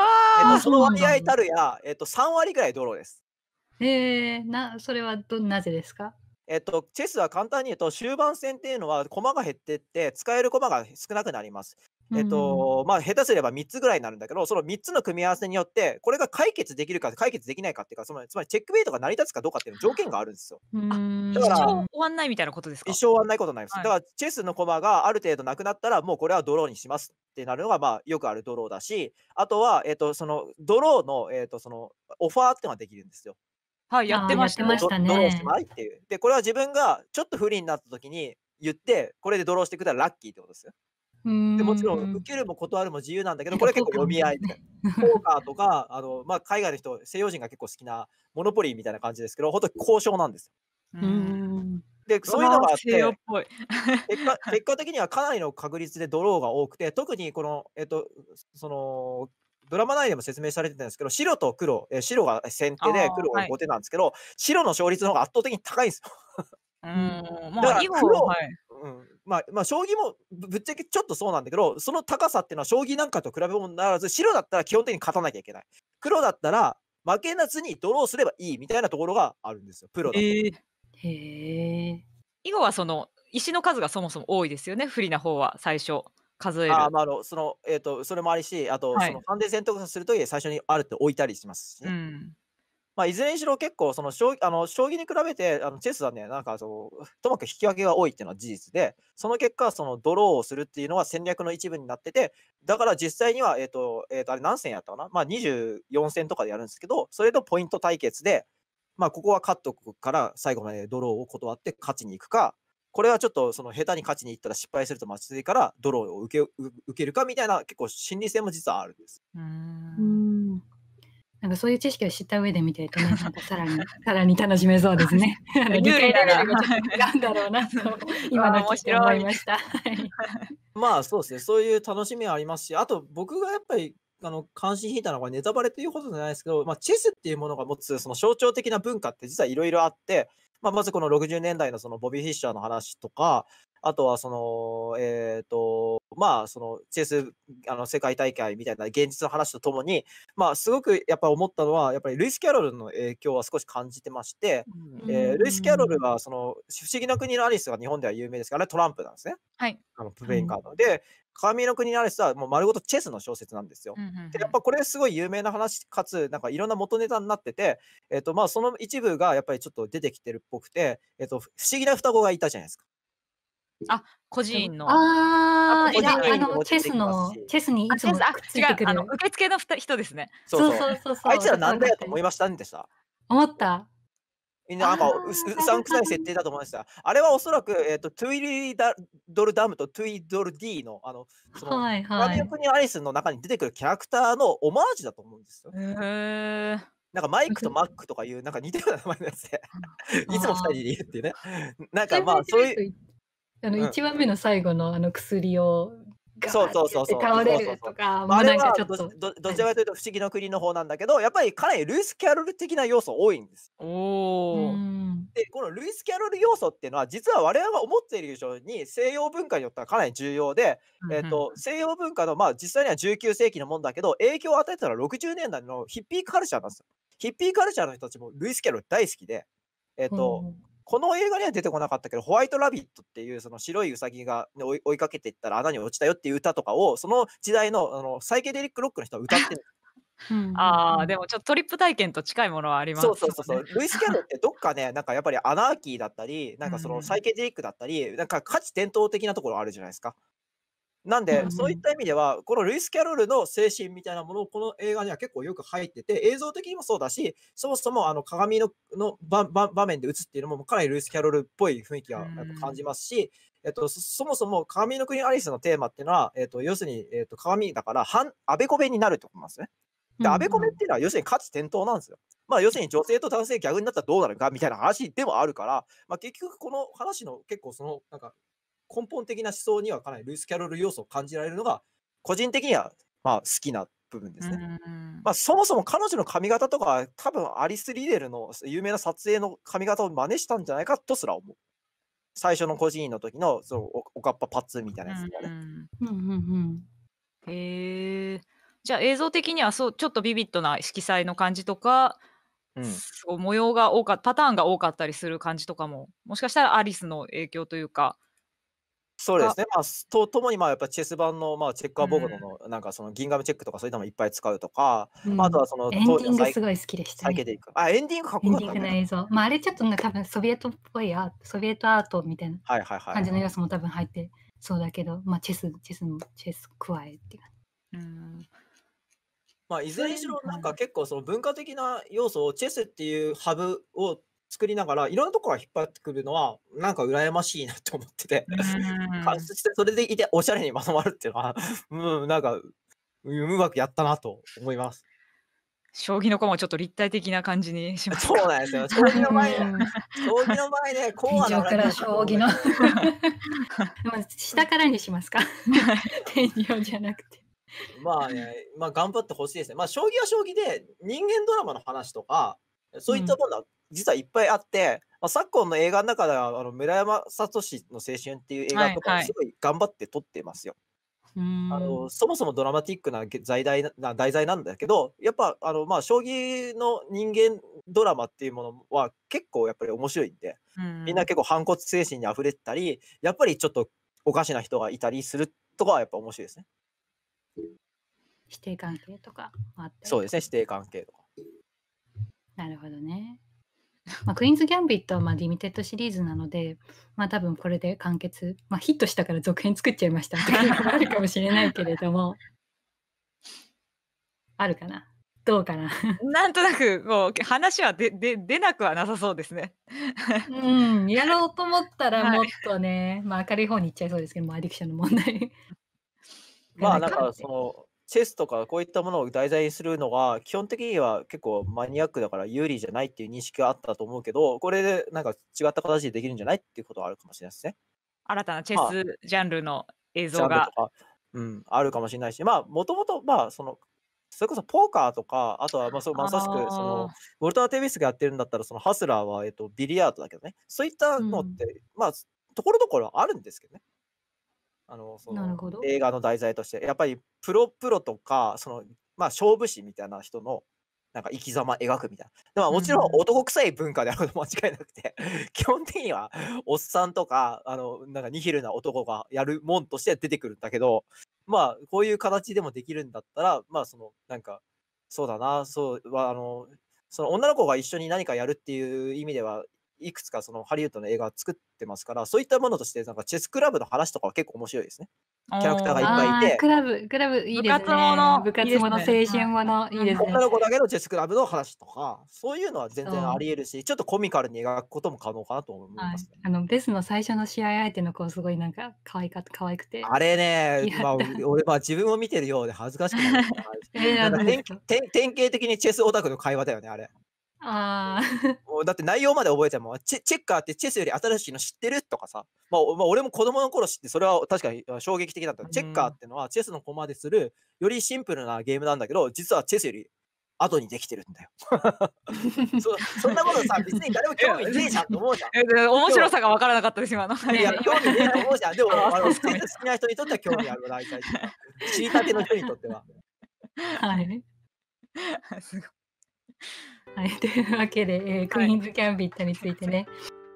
S2: い、えっと、その割合たるや、えっと、三割ぐらいドローです。
S1: えー、なそれはどなぜですか
S2: えっと、チェスは簡単に言うと終盤戦っていうのは駒が減ってって使える駒が少なくなります。えっと、まあ、下手すれば3つぐらいになるんだけど、その3つの組み合わせによって、これが解決できるか解決できないかっていうか、そのつまりチェックメイトが成り立つかどうかっていう条件があるんですよ。
S4: だから一生終
S2: わんないみたいなことですか一生終わんないことないです。はい、だから、チェスの駒がある程度なくなったら、もうこれはドローにしますってなるのが、まあ、よくあるドローだし、あとは、えっと、その、ドローの、えっと、その、オファーっていうのができるんですよ。
S3: はい、やってましたね。ドローしい
S2: っていう。で、これは自分がちょっと不利になった時に言って、これでドローしてくれたらラッキーってことですよ。
S1: でもちろん
S2: 受けるも断るも自由なんだけどこれ結構読み合いポーカーとかあの、まあ、海外の人西洋人が結構好きなモノポリーみたいな感じですけど本当に交渉なんですよ。でそういうのがあって結果 結果的にはかなりの確率でドローが多くて特にこの,、えっと、そのドラマ内でも説明されてたんですけど白と黒、え白が先手で黒が後手なんですけど、はい、白の勝率の方が圧倒的に高いんですよ。うん
S4: まあ、だから黒、う
S2: ん、まあ、まあ、将棋もぶっちゃけちょっとそうなんだけど、その高さっていうのは将棋なんかと比べもならず、白だったら基本的に勝たなきゃいけない。黒だったら負けなずにドローすればいいみたいなところがあるんですよ、プロだと。えー、へえ。
S3: 囲はその石の数がそもそも多いです
S2: よね、不利な方は最初。数えるあ、まあ、あのその、えーと、それもありし、あと、はい、その関連戦とかするとき最初にあるって置いたりしますし、ね、うんまあ、いずれにしろ結構その将あの将棋に比べてあのチェスはねなんかそともかく引き分けが多いっていうのは事実でその結果そのドローをするっていうのは戦略の一部になっててだから実際には、えーとえー、とあれ何戦やったかな、まあ、24戦とかでやるんですけどそれとポイント対決で、まあ、ここは勝っとくから最後までドローを断って勝ちに行くかこれはちょっとその下手に勝ちに行ったら失敗するとまずいからドローを受け受けるかみたいな結構心理戦も実はあるんです。う
S1: んなんかそういう知識を知った上で見てるとね、なんかさらに、さらに楽しめそうですね。理解なら、なんだろうな今の面白て思いました。
S2: まあそうですね、そういう楽しみはありますし、あと僕がやっぱり、あの関心引いたのはネタバレということじゃないですけど、まあ、チェスっていうものが持つその象徴的な文化って実はいろいろあってまあ、まずこの60年代のそのボビー・フィッシャーの話とか、あとはその、えっ、ー、と、まあ、その、チェス、あの、世界大会みたいな現実の話とともに、まあ、すごくやっぱ思ったのは、やっぱりルイス・キャロルの影響は少し感じてまして、うん、えー、ルイス・キャロルは、その、不思議な国のアリスが日本では有名ですから、トランプなんですね。はい。あの、プレインカードで、神の国のアレスはもう丸ごとチェスの小説なんですよ。でやっぱこれすごい有名な話かつなんかいろんな元ネタになってて、えーとまあ、その一部がやっぱりちょっと出てきてるっぽくて、えーと、不思議な双子がいたじゃないですか。
S3: あ、個人
S1: の。ああ、個人あのチェスの、チェスにいつもくっついてくる。あの
S3: 受付の
S2: 人ですね。そうそうそうそう。あいつらなんだよと思いましたんでした。思った。みんななんかううさんくさい設定だと思いました。あれはおそらく、えーと、トゥイリドルダムとトゥイドルィの、あの、その、はいはい、国アリスの中に出てくるキャラクターのオマージュだと思うんですよ。へー。なんかマイクとマックとかいう、なんか似たような名前のやつで、いつも二人で言うっていうね。なんかまあ、そういう。
S1: あの1話目の最後のあの薬を
S2: そうそうそうそう倒れるとかあどどちらかというと不思議の国の方なんだけどやっぱりかなりルイス・キャロル的な要素多いんです。おでこのルイス・キャロル要素っていうのは実は我々が思っている以上に西洋文化によってはかなり重要で、うんうん、えと、西洋文化の、まあ、実際には19世紀のもんだけど影響を与えたのは60年代のヒッピーカルチャーなんですよ。ヒッピーカルチャーの人たちもルイス・キャロル大好きで、えーと、うんこの映画には出てこなかったけど、ホワイトラビットっていうその白いウサギが追いかけていったら穴に落ちたよっていう歌とかを、その時代のあのサイケデリックロックの人は歌ってる。
S3: うん、ああでもちょっとトリップ体験と近いものはあります、うそうそうそう ルイス・キ
S2: ャロってどっかねなんかやっぱりアナーキーだったりなんかそのサイケデリックだったり、なんか価値伝統的なところあるじゃないですか、なんで、うん、そういった意味では、このルイス・キャロルの精神みたいなものをこの映画には結構よく入ってて、映像的にもそうだし、そもそもあの鏡のの場場面で映っているのもかなりルイス・キャロルっぽい雰囲気は感じますし、えっと、そもそも鏡の国アリスのテーマっていうのは、えっと、要するに、えっと、鏡だから、あべこべになるってことなんですね。で、あべこべっていうのは、要するに勝つ転倒なんですよ。まあ、要するに女性と男性逆になったらどうなるかみたいな話でもあるから、まあ、結局この話の結構そのなんか根本的な思想にはかなりルイス・キャロル要素を感じられるのが、個人的にはまあ好きな部分ですね。まあ、そもそも彼女の髪型とか、多分アリス・リーデルの有名な撮影の髪型を真似したんじゃないかとすら思う。最初の個人の時のそのおかっぱパッツみたいなやつだね。
S3: へえ。じゃあ映像的にはそうちょっとビビッドな色彩の感じとか、うん、模様が多かったパターンが多かったりする感じとかももしかしたらアリスの影響というか
S2: そうですね、まあ、とともにまあやっぱチェス版の、まあ、チェッカーボードの、なんかそのギンガムチェックとかそういうのもいっぱい使うとか、うん、あとはそのエンディングすごい好きでしたね。あエンディングかっこよかった、ね、エンディングの
S1: 映像。まああれちょっとね多分ソビエトっぽいアソビエトアートみたいな
S2: 感じの要素
S1: も多分入ってそうだけど、まあチェスチェスの、チェス加えっていう。うん
S2: まあ、いずれにしろなんか結構その文化的な要素をチェスっていうハブを作りながら、いろんなところら引っ張ってくるのは、なんか羨ましいなって思ってて、そしてそれでいて、おしゃれにまとまるっていうのは、うん、なんか、うまくやったなと思います。
S3: 将棋の駒もちょっと立体的な感じにしますそうなんですよ。将棋の前、ね、
S1: 将棋の前ね、こうなから将棋の。ま あ下からにしますか。天井じゃなくて。
S2: まあね、まあ頑張ってほしいですね。まあ将棋は将棋で人間ドラマの話とか、そういったものは実はいっぱいあって、まあ、昨今の映画の中ではあの村山聡の青春っていう映画とかすごい頑張って撮ってますよ。はい
S4: はい、あの
S2: そもそもドラマティックな題材な題材なんだけどやっぱあの、まあ、将棋の人間ドラマっていうものは結構やっぱり面白いんでみんな結構反骨精神にあふれてたりやっぱりちょっとおかしな人がいたりするとかはやっぱ面白いですね。
S1: 指定関係とかそ
S2: うですね指定関係とか。
S1: なるほどね。まあ、クイーンズ・ギャンビットはまあリミテッドシリーズなので、まあ、多分これで完結、まあ、ヒットしたから続編作っちゃいましたみたいなのもあるかもしれないけれどもあるかなどうかな
S3: なんとなくもう話はでで出なくはなさそうですね。
S1: うん、やろうと思ったらもっとね、はい、まあ明るい方に行っちゃいそうですけどもアディクションの問題。
S2: まあんかそのチェスとかこういったものを題材にするのが基本的には結構マニアックだから有利じゃないっていう認識があったと思うけどこれでなんか違った形でできるんじゃないっていうことはあるかもしれないですね。
S3: 新たなチェスジャンルの映像が。
S2: うん、あるかもしれないしまあもともとまあそのそれこそポーカーとかあとはまあそうまさしくそのウォルター・テイビスがやってるんだったらそのハスラーはえっとビリヤードだけどねそういったのって、まあところどころあるんですけどねあのその映画の題材としてやっぱりプロプロとかその、まあ、勝負師みたいな人のなんか生き様描くみたいな。でももちろん男臭い文化であること間違いなくて、基本的にはおっさんとか、あの、なんかニヒルな男がやるもんとして出てくるんだけど、まあ、こういう形でもできるんだったら、まあ、その、なんか、そうだな、そう、は、あの、その女の子が一緒に何かやるっていう意味ではいくつかそのハリウッドの映画作ってますから、そういったものとして、なんかチェスクラブの話とかは結構面白いですね。キャラクターがいっぱいいて。ク
S1: ラブ、クラブいいですね。部活もの、部活もの、青春もの、いいですね。女の
S2: 子だけのチェスクラブの話とか、そういうのは全然あり得るし、ちょっとコミカルに描くことも可能かなと思い
S1: ますね、はい、あの、ベスの最初の試合相手の子、すごいなんか可愛か可愛くて。あれね、まあ、
S2: 俺、まあ自分を見てるようで恥ずかしくない。えなんか典型的にチェスオタクの会話だよね、あれ。ああ。だって内容まで覚えてもチェ、チェッカーってチェスより新しいの知ってるとかさ、まあ、まあ、俺も子供の頃知って、それは確かに衝撃的だった。うん、チェッカーってのはチェスの駒でする、よりシンプルなゲームなんだけど、実はチェスより後にできてるんだよ。そそんなことさ、別に誰も興味
S3: ねえじゃんと思うじゃん。え面白さが分からなかったです、今の。いや、興味ねえと思う
S2: じゃん。でも、あの好きな人にとっては興味ある、大体。知 りたての人にとっては。
S4: はい。
S1: すごい。はい、というわけで、えー、クイーンズ・キャンビットについてね、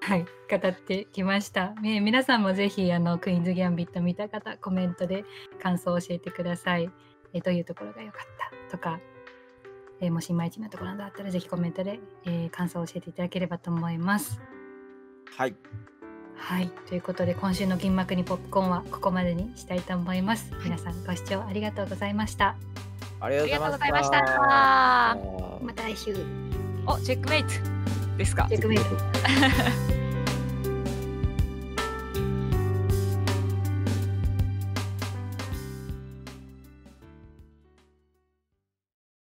S1: はい、語ってきました。えー、皆さんもぜひあのクイーンズ・ギャンビット見た方、コメントで感想を教えてください。えー、どういうところが良かったとか、えー、もしいまいちなところあったら、ぜひコメントで、えー、感想を教えていただければと思います。はい。はい、ということで今週の銀幕にポップコーンはここまでにしたいと思います。皆さんご視聴ありがとうございました。
S2: ありがとうございました。ま
S1: た来週。お、チェックメイト
S2: ですか。チェックメイト。